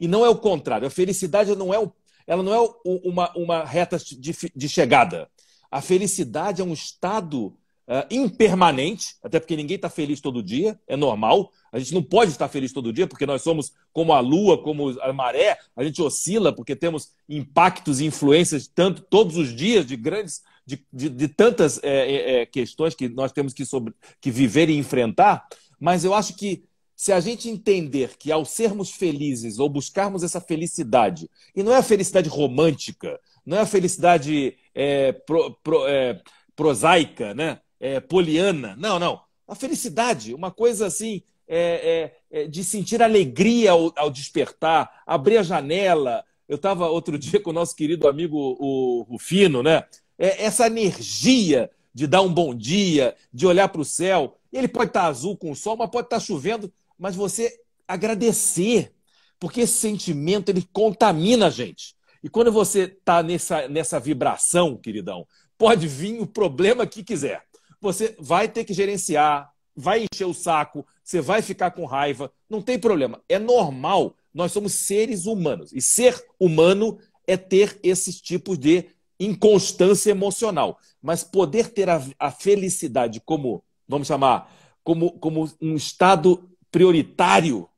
S1: E não é o contrário. A felicidade não é, o, ela não é o, uma, uma reta de, de chegada. A felicidade é um estado uh, impermanente, até porque ninguém está feliz todo dia, é normal. A gente não pode estar feliz todo dia, porque nós somos como a lua, como a maré, a gente oscila, porque temos impactos e influências tanto todos os dias de grandes. De, de, de tantas é, é, é, questões que nós temos que, sobre, que viver e enfrentar, mas eu acho que se a gente entender que ao sermos felizes ou buscarmos essa felicidade, e não é a felicidade romântica, não é a felicidade é, pro, pro, é, prosaica, né? é, poliana. Não, não. A felicidade, uma coisa assim, é, é, é, de sentir alegria ao, ao, despertar, abrir a janela. Eu estava outro *laughs* dia com o nosso querido amigo o Rufino, né? É, essa energia de dar um bom dia, de olhar para o céu. Ele pode estar tá azul com o sol, mas pode estar tá chovendo, mas você agradecer, porque esse sentimento ele contamina a gente. E quando você está nessa, nessa vibração, queridão, pode vir o problema que quiser. Você vai ter que gerenciar, vai encher o saco, você vai ficar com raiva, não tem problema. É normal, nós somos seres humanos. E ser humano é ter esses tipos de inconstância emocional. Mas poder ter a, a felicidade como, vamos chamar, como, como um estado prioritário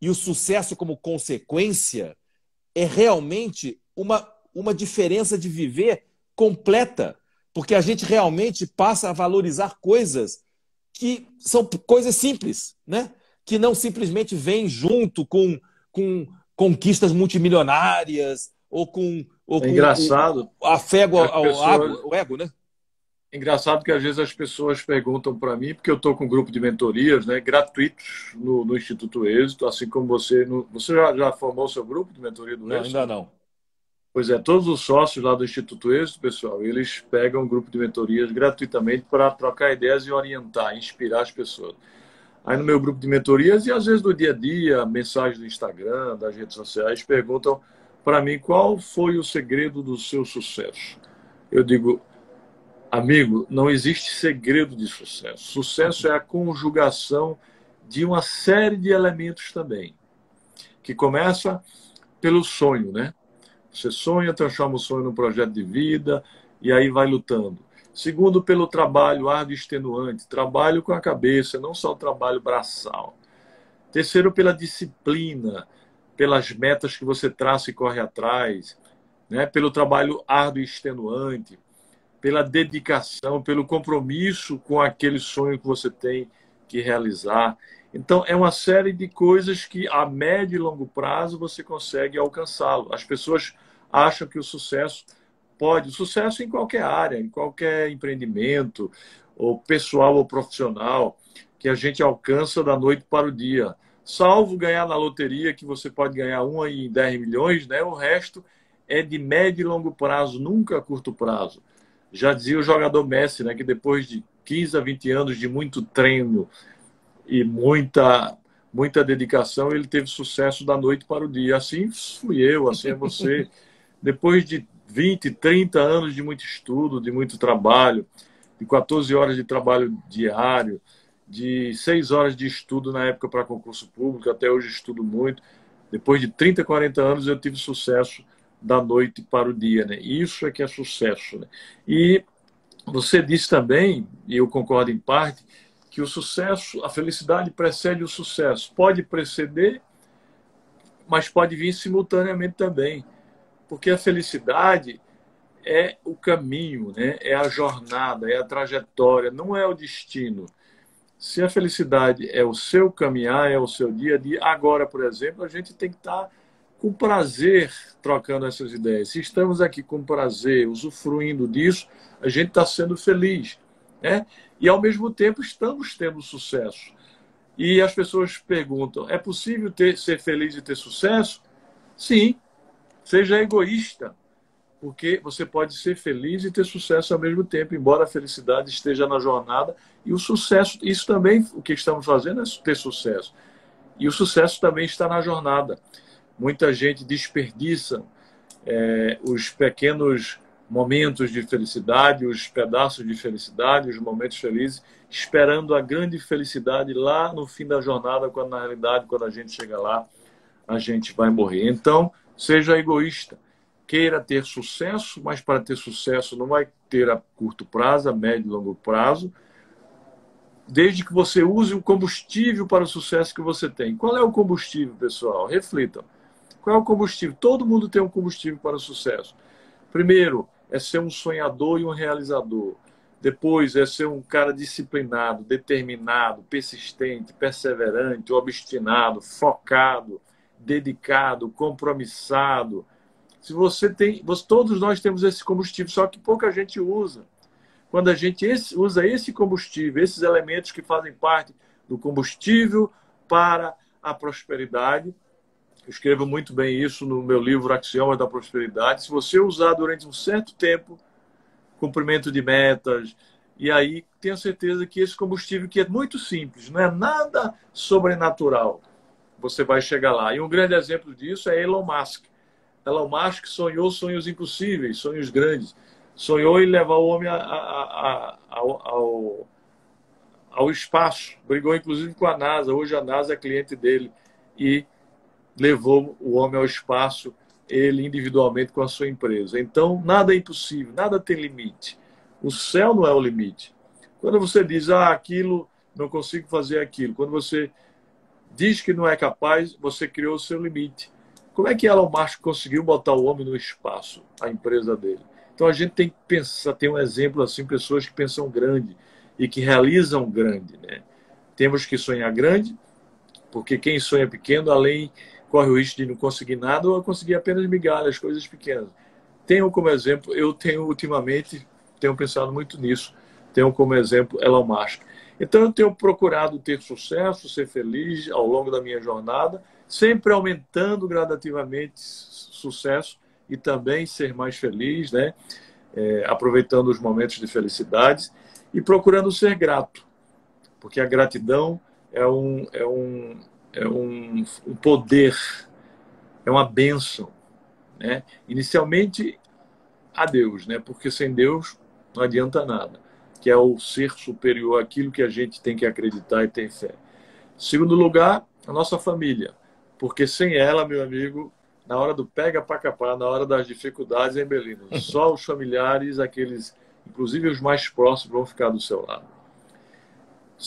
S1: e o sucesso como consequência é realmente uma, uma diferença de viver completa. Porque a gente realmente passa a valorizar coisas que são coisas simples, né? que não simplesmente vêm junto com, com conquistas multimilionárias ou com, ou é engraçado com afego ao, ao, ego, né?
S2: Engraçado que às vezes as pessoas perguntam para mim, porque eu estou com um grupo de mentorias né, gratuitos no, no Instituto Êxito, assim como você. No... você já, já formou seu grupo de mentoria do não, Êxito? Ainda não. Pois é, todos os sócios lá do Instituto Êxito, pessoal, eles pegam um grupo de mentorias gratuitamente para trocar ideias e orientar, inspirar as pessoas. Aí no meu grupo de mentorias e às vezes do dia a dia, mensagens do Instagram, das redes sociais, perguntam para mim qual foi o segredo do seu sucesso. Eu digo, amigo, não existe segredo de sucesso. Sucesso é a conjugação de uma série de elementos também, que começa pelo sonho, né? Você sonha, transforma o sonho num projeto de vida e aí vai lutando. Segundo, pelo trabalho árduo extenuante, trabalho com a cabeça, não só o trabalho braçal. Terceiro, pela disciplina, pelas metas que você traça e corre atrás, né? pelo trabalho árduo e extenuante, pela dedicação, pelo compromisso com aquele sonho que você tem que realizar. Então, é uma série de coisas que a médio e longo prazo você consegue alcançá-lo. As pessoas acham que o sucesso pode, sucesso em qualquer área, em qualquer empreendimento, ou pessoal ou profissional, que a gente alcança da noite para o dia. Salvo ganhar na loteria, que você pode ganhar uma em 10 milhões, né? o resto é de médio e longo prazo, nunca curto prazo. Já dizia o jogador Messi, né, que depois de 15 a 20 anos de muito treino e muita muita dedicação, ele teve sucesso da noite para o dia. Assim fui eu, assim é você, *laughs* depois de 20, 30 anos de muito estudo, de muito trabalho, de 14 horas de trabalho diário, de 6 horas de estudo na época para concurso público, até hoje estudo muito. Depois de 30, 40 anos eu tive sucesso da noite para o dia, né? Isso é que é sucesso, né? E você disse também, e eu concordo em parte, que o sucesso, a felicidade precede o sucesso. Pode preceder, mas pode vir simultaneamente também. Porque a felicidade é o caminho, né? é a jornada, é a trajetória, não é o destino. Se a felicidade é o seu caminhar, é o seu dia a dia, agora, por exemplo, a gente tem que estar tá com prazer trocando essas ideias. Se estamos aqui com prazer, usufruindo disso, a gente está sendo feliz. Né? E, ao mesmo tempo, estamos tendo sucesso. E as pessoas perguntam: é possível ter, ser feliz e ter sucesso? Sim, Seja egoísta, porque você pode ser feliz e ter sucesso ao mesmo tempo, embora a felicidade esteja na jornada. E o sucesso, isso também, o que estamos fazendo é ter sucesso. E o sucesso também está na jornada. Muita gente desperdiça é, os pequenos momentos de felicidade, os pedaços de felicidade, os momentos felizes, esperando a grande felicidade lá no fim da jornada, quando na realidade, quando a gente chega lá, a gente vai morrer. Então, Seja egoísta. Queira ter sucesso, mas para ter sucesso não vai ter a curto prazo, a médio e longo prazo, desde que você use o combustível para o sucesso que você tem. Qual é o combustível, pessoal? Reflitam. Qual é o combustível? Todo mundo tem um combustível para o sucesso. Primeiro, é ser um sonhador e um realizador. Depois, é ser um cara disciplinado, determinado, persistente, perseverante, obstinado, focado, dedicado, compromissado. Se você tem, todos nós temos esse combustível, só que pouca gente usa. Quando a gente usa esse combustível, esses elementos que fazem parte do combustível para a prosperidade, eu escrevo muito bem isso no meu livro Axiomas da Prosperidade. Se você usar durante um certo tempo cumprimento de metas, e aí tenho certeza que esse combustível que é muito simples, não é nada sobrenatural, você vai chegar lá. E um grande exemplo disso é Elon Musk. Elon Musk sonhou sonhos impossíveis, sonhos grandes. Sonhou em levar o homem a, a, a, ao, ao espaço. Brigou inclusive com a NASA. Hoje a NASA é cliente dele e levou o homem ao espaço, ele individualmente com a sua empresa. Então, nada é impossível, nada tem limite. O céu não é o limite. Quando você diz, ah, aquilo, não consigo fazer aquilo. Quando você diz que não é capaz, você criou o seu limite. Como é que Elon Musk conseguiu botar o homem no espaço, a empresa dele? Então a gente tem que pensar, tem um exemplo assim, pessoas que pensam grande e que realizam grande, né? Temos que sonhar grande, porque quem sonha pequeno, além corre o risco de não conseguir nada ou conseguir apenas migalhas, coisas pequenas. Tenho como exemplo, eu tenho ultimamente tenho pensado muito nisso. Tenho como exemplo Elon Musk. Então eu tenho procurado ter sucesso, ser feliz ao longo da minha jornada, sempre aumentando gradativamente sucesso e também ser mais feliz, né? É, aproveitando os momentos de felicidade e procurando ser grato, porque a gratidão é um, é um, é um, um poder, é uma bênção. Né? Inicialmente a Deus, né? porque sem Deus não adianta nada que é o ser superior aquilo que a gente tem que acreditar e tem fé. Segundo lugar, a nossa família, porque sem ela, meu amigo, na hora do pega para capar, na hora das dificuldades, é em Belém, uhum. Só os familiares, aqueles, inclusive os mais próximos, vão ficar do seu lado.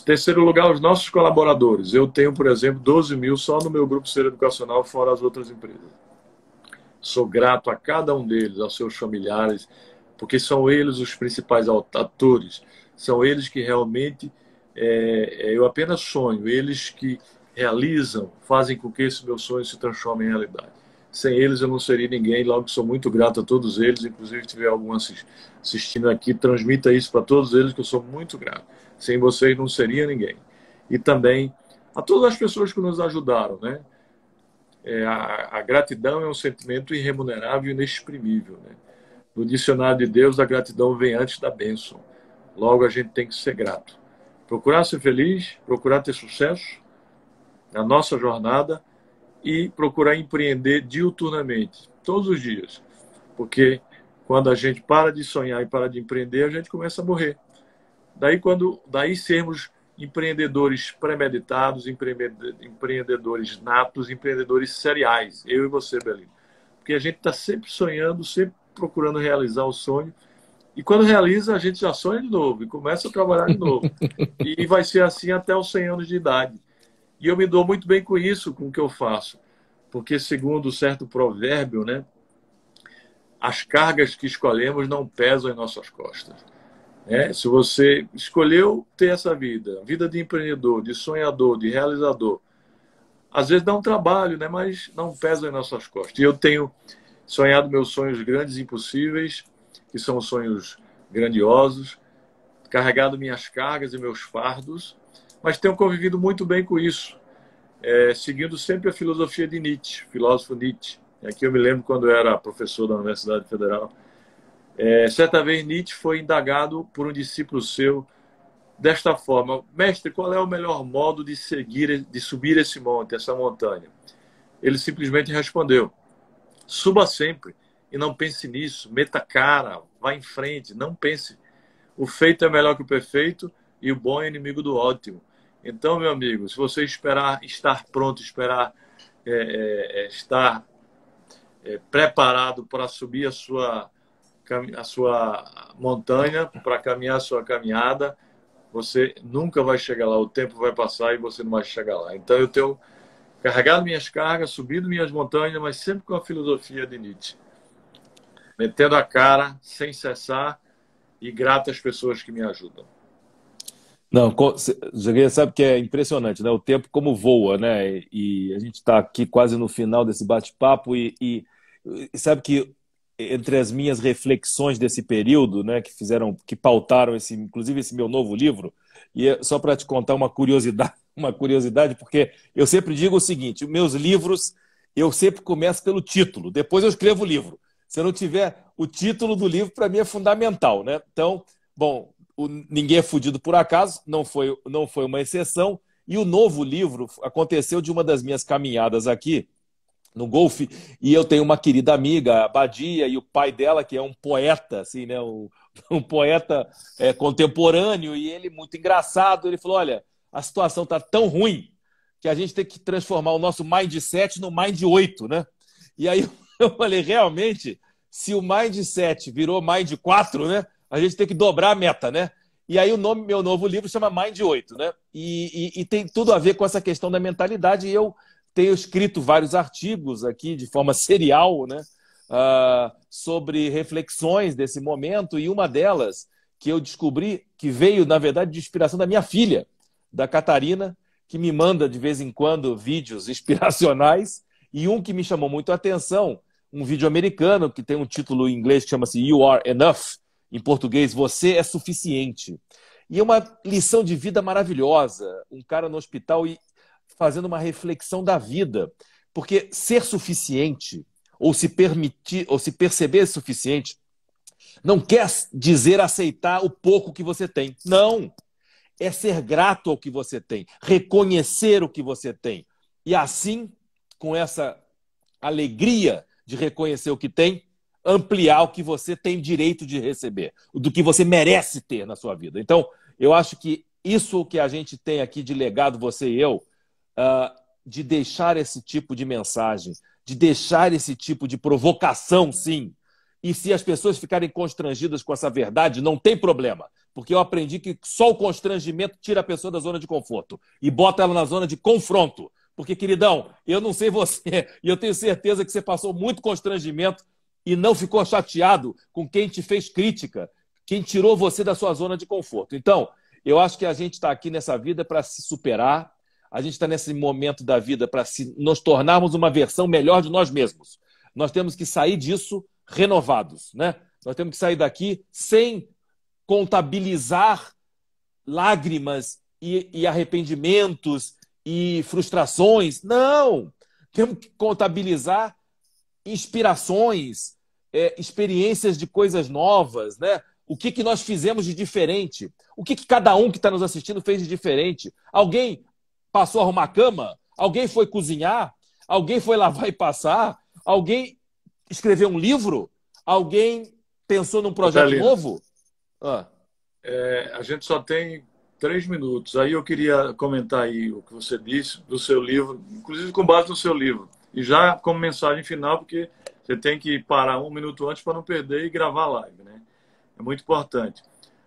S2: terceiro lugar, os nossos colaboradores. Eu tenho, por exemplo, 12 mil só no meu grupo ser educacional, fora as outras empresas. Sou grato a cada um deles, aos seus familiares, porque são eles os principais atores, são eles que realmente é, é, eu apenas sonho, eles que
S1: realizam,
S2: fazem com que esse meu sonho se transforme em realidade. Sem eles eu não seria ninguém, logo sou muito grato a todos eles, inclusive se tiver algum assistindo aqui, transmita isso para todos eles que eu sou muito grato. Sem vocês não seria ninguém. E também a todas as pessoas que nos ajudaram, né? É, a, a, gratidão é um sentimento irremunerável e inexprimível, né? No dicionário de Deus, a gratidão vem antes da bênção. Logo, a gente tem que ser grato. Procurar ser feliz, procurar ter sucesso na nossa jornada e procurar empreender diuturnamente, todos os dias. Porque quando a gente para de sonhar e para de empreender, a gente começa a morrer. Daí, quando, daí sermos empreendedores premeditados, empreendedores natos, empreendedores seriais, eu e você, Belinho, Porque a gente está sempre sonhando, sempre procurando realizar o sonho. E quando realiza, a gente já sonha de novo e começa a trabalhar de novo. *laughs* e vai ser assim até os 100 anos de idade. E eu me dou muito bem com isso, com o que eu faço. Porque, segundo certo provérbio, né, as cargas que escolhemos não pesam em nossas costas. É, se você escolheu ter essa vida, vida de empreendedor, de sonhador, de realizador, às vezes dá um trabalho, né? mas não pesa em nossas costas. E eu tenho sonhado meus sonhos grandes e impossíveis, que são sonhos grandiosos, carregado minhas cargas e meus fardos, mas tenho convivido muito bem com isso, é, seguindo sempre a filosofia de Nietzsche, filósofo Nietzsche. Aqui eu me lembro quando eu era professor da Universidade Federal. É, certa vez Nietzsche foi indagado por um discípulo seu desta forma: Mestre, qual é o melhor modo de seguir, de subir esse monte, essa montanha? Ele simplesmente respondeu: Suba sempre e não pense nisso. Meta cara, vá em frente, não pense. O feito é melhor que o perfeito e o bom é inimigo do ótimo. Então, meu amigo, se você esperar estar pronto, esperar é, é, é estar é, preparado para subir a sua, a sua montanha, para caminhar a sua caminhada, você nunca vai chegar lá. O tempo vai passar e você não vai chegar lá. Então, eu tenho carregado minhas cargas, subido minhas montanhas, mas sempre com a filosofia de Nietzsche. Metendo a cara, sem cessar, e grato às pessoas que me ajudam.
S1: Não, Jogueira sabe que é impressionante, né? O tempo como voa, né? E a gente está aqui quase no final desse bate-papo e, e, sabe que entre as minhas reflexões desse período, né, que fizeram, que pautaram esse, inclusive esse meu novo livro, e é só para te contar uma curiosidade uma curiosidade, porque eu sempre digo o seguinte: meus livros, eu sempre começo pelo título, depois eu escrevo o livro. Se eu não tiver o título do livro, para mim é fundamental, né? Então, bom, o Ninguém é Fudido por Acaso não foi, não foi uma exceção. E o novo livro aconteceu de uma das minhas caminhadas aqui no golfe e eu tenho uma querida amiga, a Badia, e o pai dela que é um poeta, assim, né, um, *laughs* um poeta é, contemporâneo e ele muito engraçado. Ele falou, olha, a situação está tão ruim que a gente tem que transformar o nosso mindset no mind 8, né? E aí *laughs* eu falei, realmente, se o mindset virou mind 4, né? A gente tem que dobrar a meta, né? E aí o nome, meu novo livro chama Mind 8, né? E, e, e tem tudo a ver com essa questão da mentalidade. E eu tenho escrito vários artigos aqui de forma serial, né? Uh, sobre reflexões desse momento, e uma delas que eu descobri que veio, na verdade, de inspiração da minha filha da Catarina, que me manda de vez em quando vídeos *laughs* inspiracionais, e um que me chamou muito a atenção, um vídeo americano que tem um título em inglês que chama-se You Are Enough, em português, Você é Suficiente. E é uma lição de vida maravilhosa, um cara no hospital e fazendo uma reflexão da vida, porque ser suficiente ou se permitir ou se perceber suficiente não quer dizer aceitar o pouco que você tem. Não é ser grato ao que você tem, reconhecer o que você tem. E assim, com essa alegria de reconhecer o que tem, ampliar o que você tem direito de receber, do que você merece ter na sua vida. Então, eu acho que isso que a gente tem aqui de legado, você e eu, ah, de deixar esse tipo de mensagem, de deixar esse tipo de provocação, sim, e se as pessoas ficarem constrangidas com essa verdade, não tem problema. Porque eu aprendi que só o constrangimento tira a pessoa da zona de conforto e bota ela na zona de confronto. Porque, queridão, eu não sei você, *laughs* e eu tenho certeza que você passou muito constrangimento e não ficou chateado com quem te fez crítica, quem tirou você da sua zona de conforto. Então, eu acho que a gente está aqui nessa vida para se superar, a gente está nesse momento da vida para nos tornarmos uma versão melhor de nós mesmos. Nós temos que sair disso renovados. Né? Nós temos que sair daqui sem contabilizar lágrimas e, e arrependimentos e frustrações. Não! Temos que contabilizar inspirações, é, experiências de coisas novas, né? O que, que nós fizemos de diferente? O que, que cada um que está nos assistindo fez de diferente? Alguém passou a arrumar a cama? Alguém foi cozinhar? Alguém foi *laughs* lavar e passar? Alguém escrever um livro? Alguém pensou num projeto novo? Ah.
S2: É, a gente só tem três minutos. Aí eu queria comentar aí o que você disse do seu livro, inclusive com base no seu livro. E já como mensagem final, porque você tem que parar um minuto antes para não perder e gravar a live, né? É muito importante.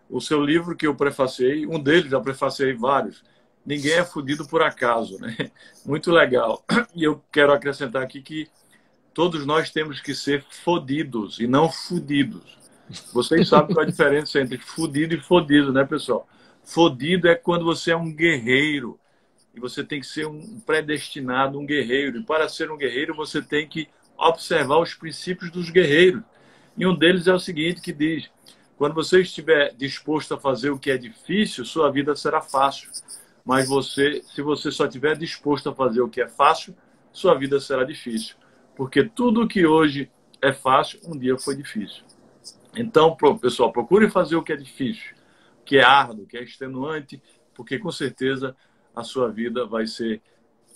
S2: O seu livro que eu prefacei, um deles já prefacei vários, Ninguém é fudido por acaso, né? *laughs* Muito legal. E eu quero acrescentar aqui que todos nós temos que ser fodidos e não fudidos. Vocês sabem qual é a diferença entre fudido e fodido, né, pessoal? Fodido é quando você é um guerreiro e você tem que ser um predestinado, um guerreiro. E para ser um guerreiro, você tem que observar os princípios dos guerreiros. E um deles é o seguinte que diz: quando você estiver disposto a fazer o que é difícil, sua vida será fácil. Mas você, se você só estiver disposto a fazer o que é fácil, sua vida será difícil. Porque tudo que hoje é fácil, um dia foi difícil. Então, pessoal, procure fazer o que é difícil, o que é árduo, o que é extenuante, porque com certeza a sua vida vai ser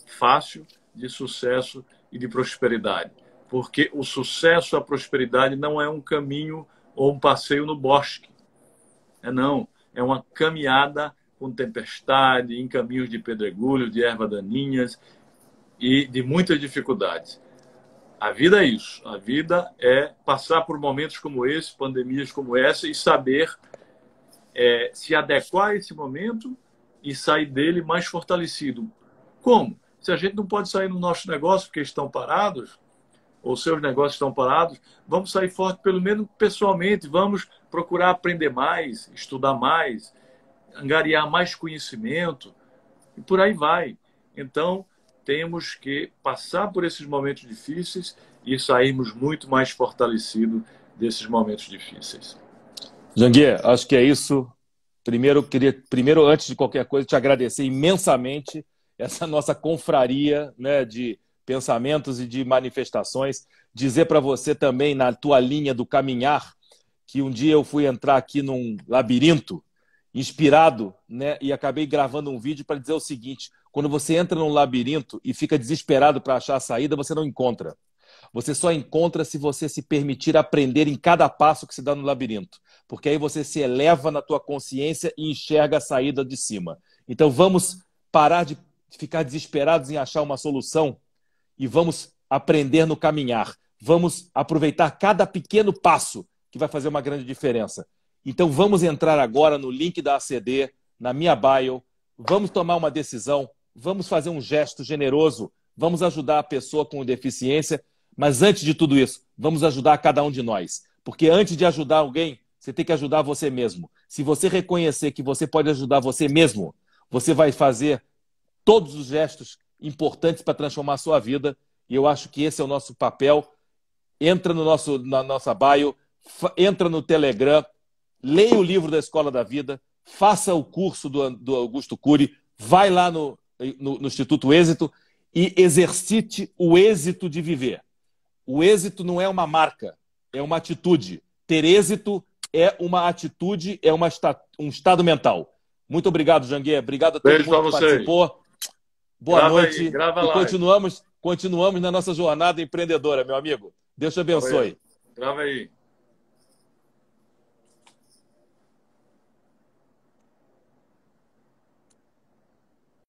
S2: fácil, de sucesso e de prosperidade. Porque o sucesso, a prosperidade não é um caminho ou um passeio no bosque. É não, é uma caminhada com tempestade, em caminhos de pedregulho, de erva daninhas e de muitas dificuldades. A vida é isso. A vida é passar por momentos como esse, pandemias como essa, e saber é, se adequar a esse momento e sair dele mais fortalecido. Como? Se a gente não pode sair no nosso negócio porque estão parados, ou seus negócios estão parados, vamos sair forte, pelo menos pessoalmente, vamos procurar aprender mais, estudar mais, angariar mais conhecimento, e por aí vai. Então, temos que passar por esses momentos difíceis e sairmos muito mais fortalecidos desses momentos difíceis.
S1: Janguier, acho que é isso. Primeiro, queria, primeiro, antes de qualquer coisa, te agradecer imensamente essa nossa confraria né, de pensamentos e de manifestações. Dizer para você também, na tua linha do caminhar, que um dia eu fui entrar aqui num labirinto inspirado né, e acabei gravando um vídeo para dizer o seguinte: quando você entra num labirinto e fica desesperado para achar a saída, você não encontra. Você só encontra se você se permitir aprender em cada passo que se dá no labirinto, porque aí você se eleva na tua consciência e enxerga a saída de cima. Então vamos parar de ficar desesperados em achar uma solução e vamos aprender no caminhar. Vamos aproveitar cada pequeno passo que vai fazer uma grande diferença. Então vamos entrar agora no link da ACD, na minha bio, vamos tomar uma decisão vamos fazer um gesto generoso, vamos ajudar a pessoa com deficiência, mas antes de tudo isso, vamos ajudar cada um de nós. Porque antes de ajudar alguém, você tem que ajudar você mesmo. Se você reconhecer que você pode ajudar você mesmo, você vai fazer todos os gestos importantes para transformar a sua vida. E eu acho que esse é o nosso papel. Entra no nosso, na nossa bio, entra no Telegram, leia o livro da Escola da Vida, faça o curso do, do Augusto Cury, vai lá no, no, no Instituto Êxito e exercite o êxito de viver. O êxito não é uma marca, é uma atitude. Ter êxito é uma atitude, é uma, um estado mental. Muito obrigado, Janguê. Obrigado a todo Beijo mundo que participou. Boa grava noite. Aí, grava e continuamos, continuamos na nossa jornada empreendedora, meu amigo. Deus te abençoe. aí.
S2: Grava aí.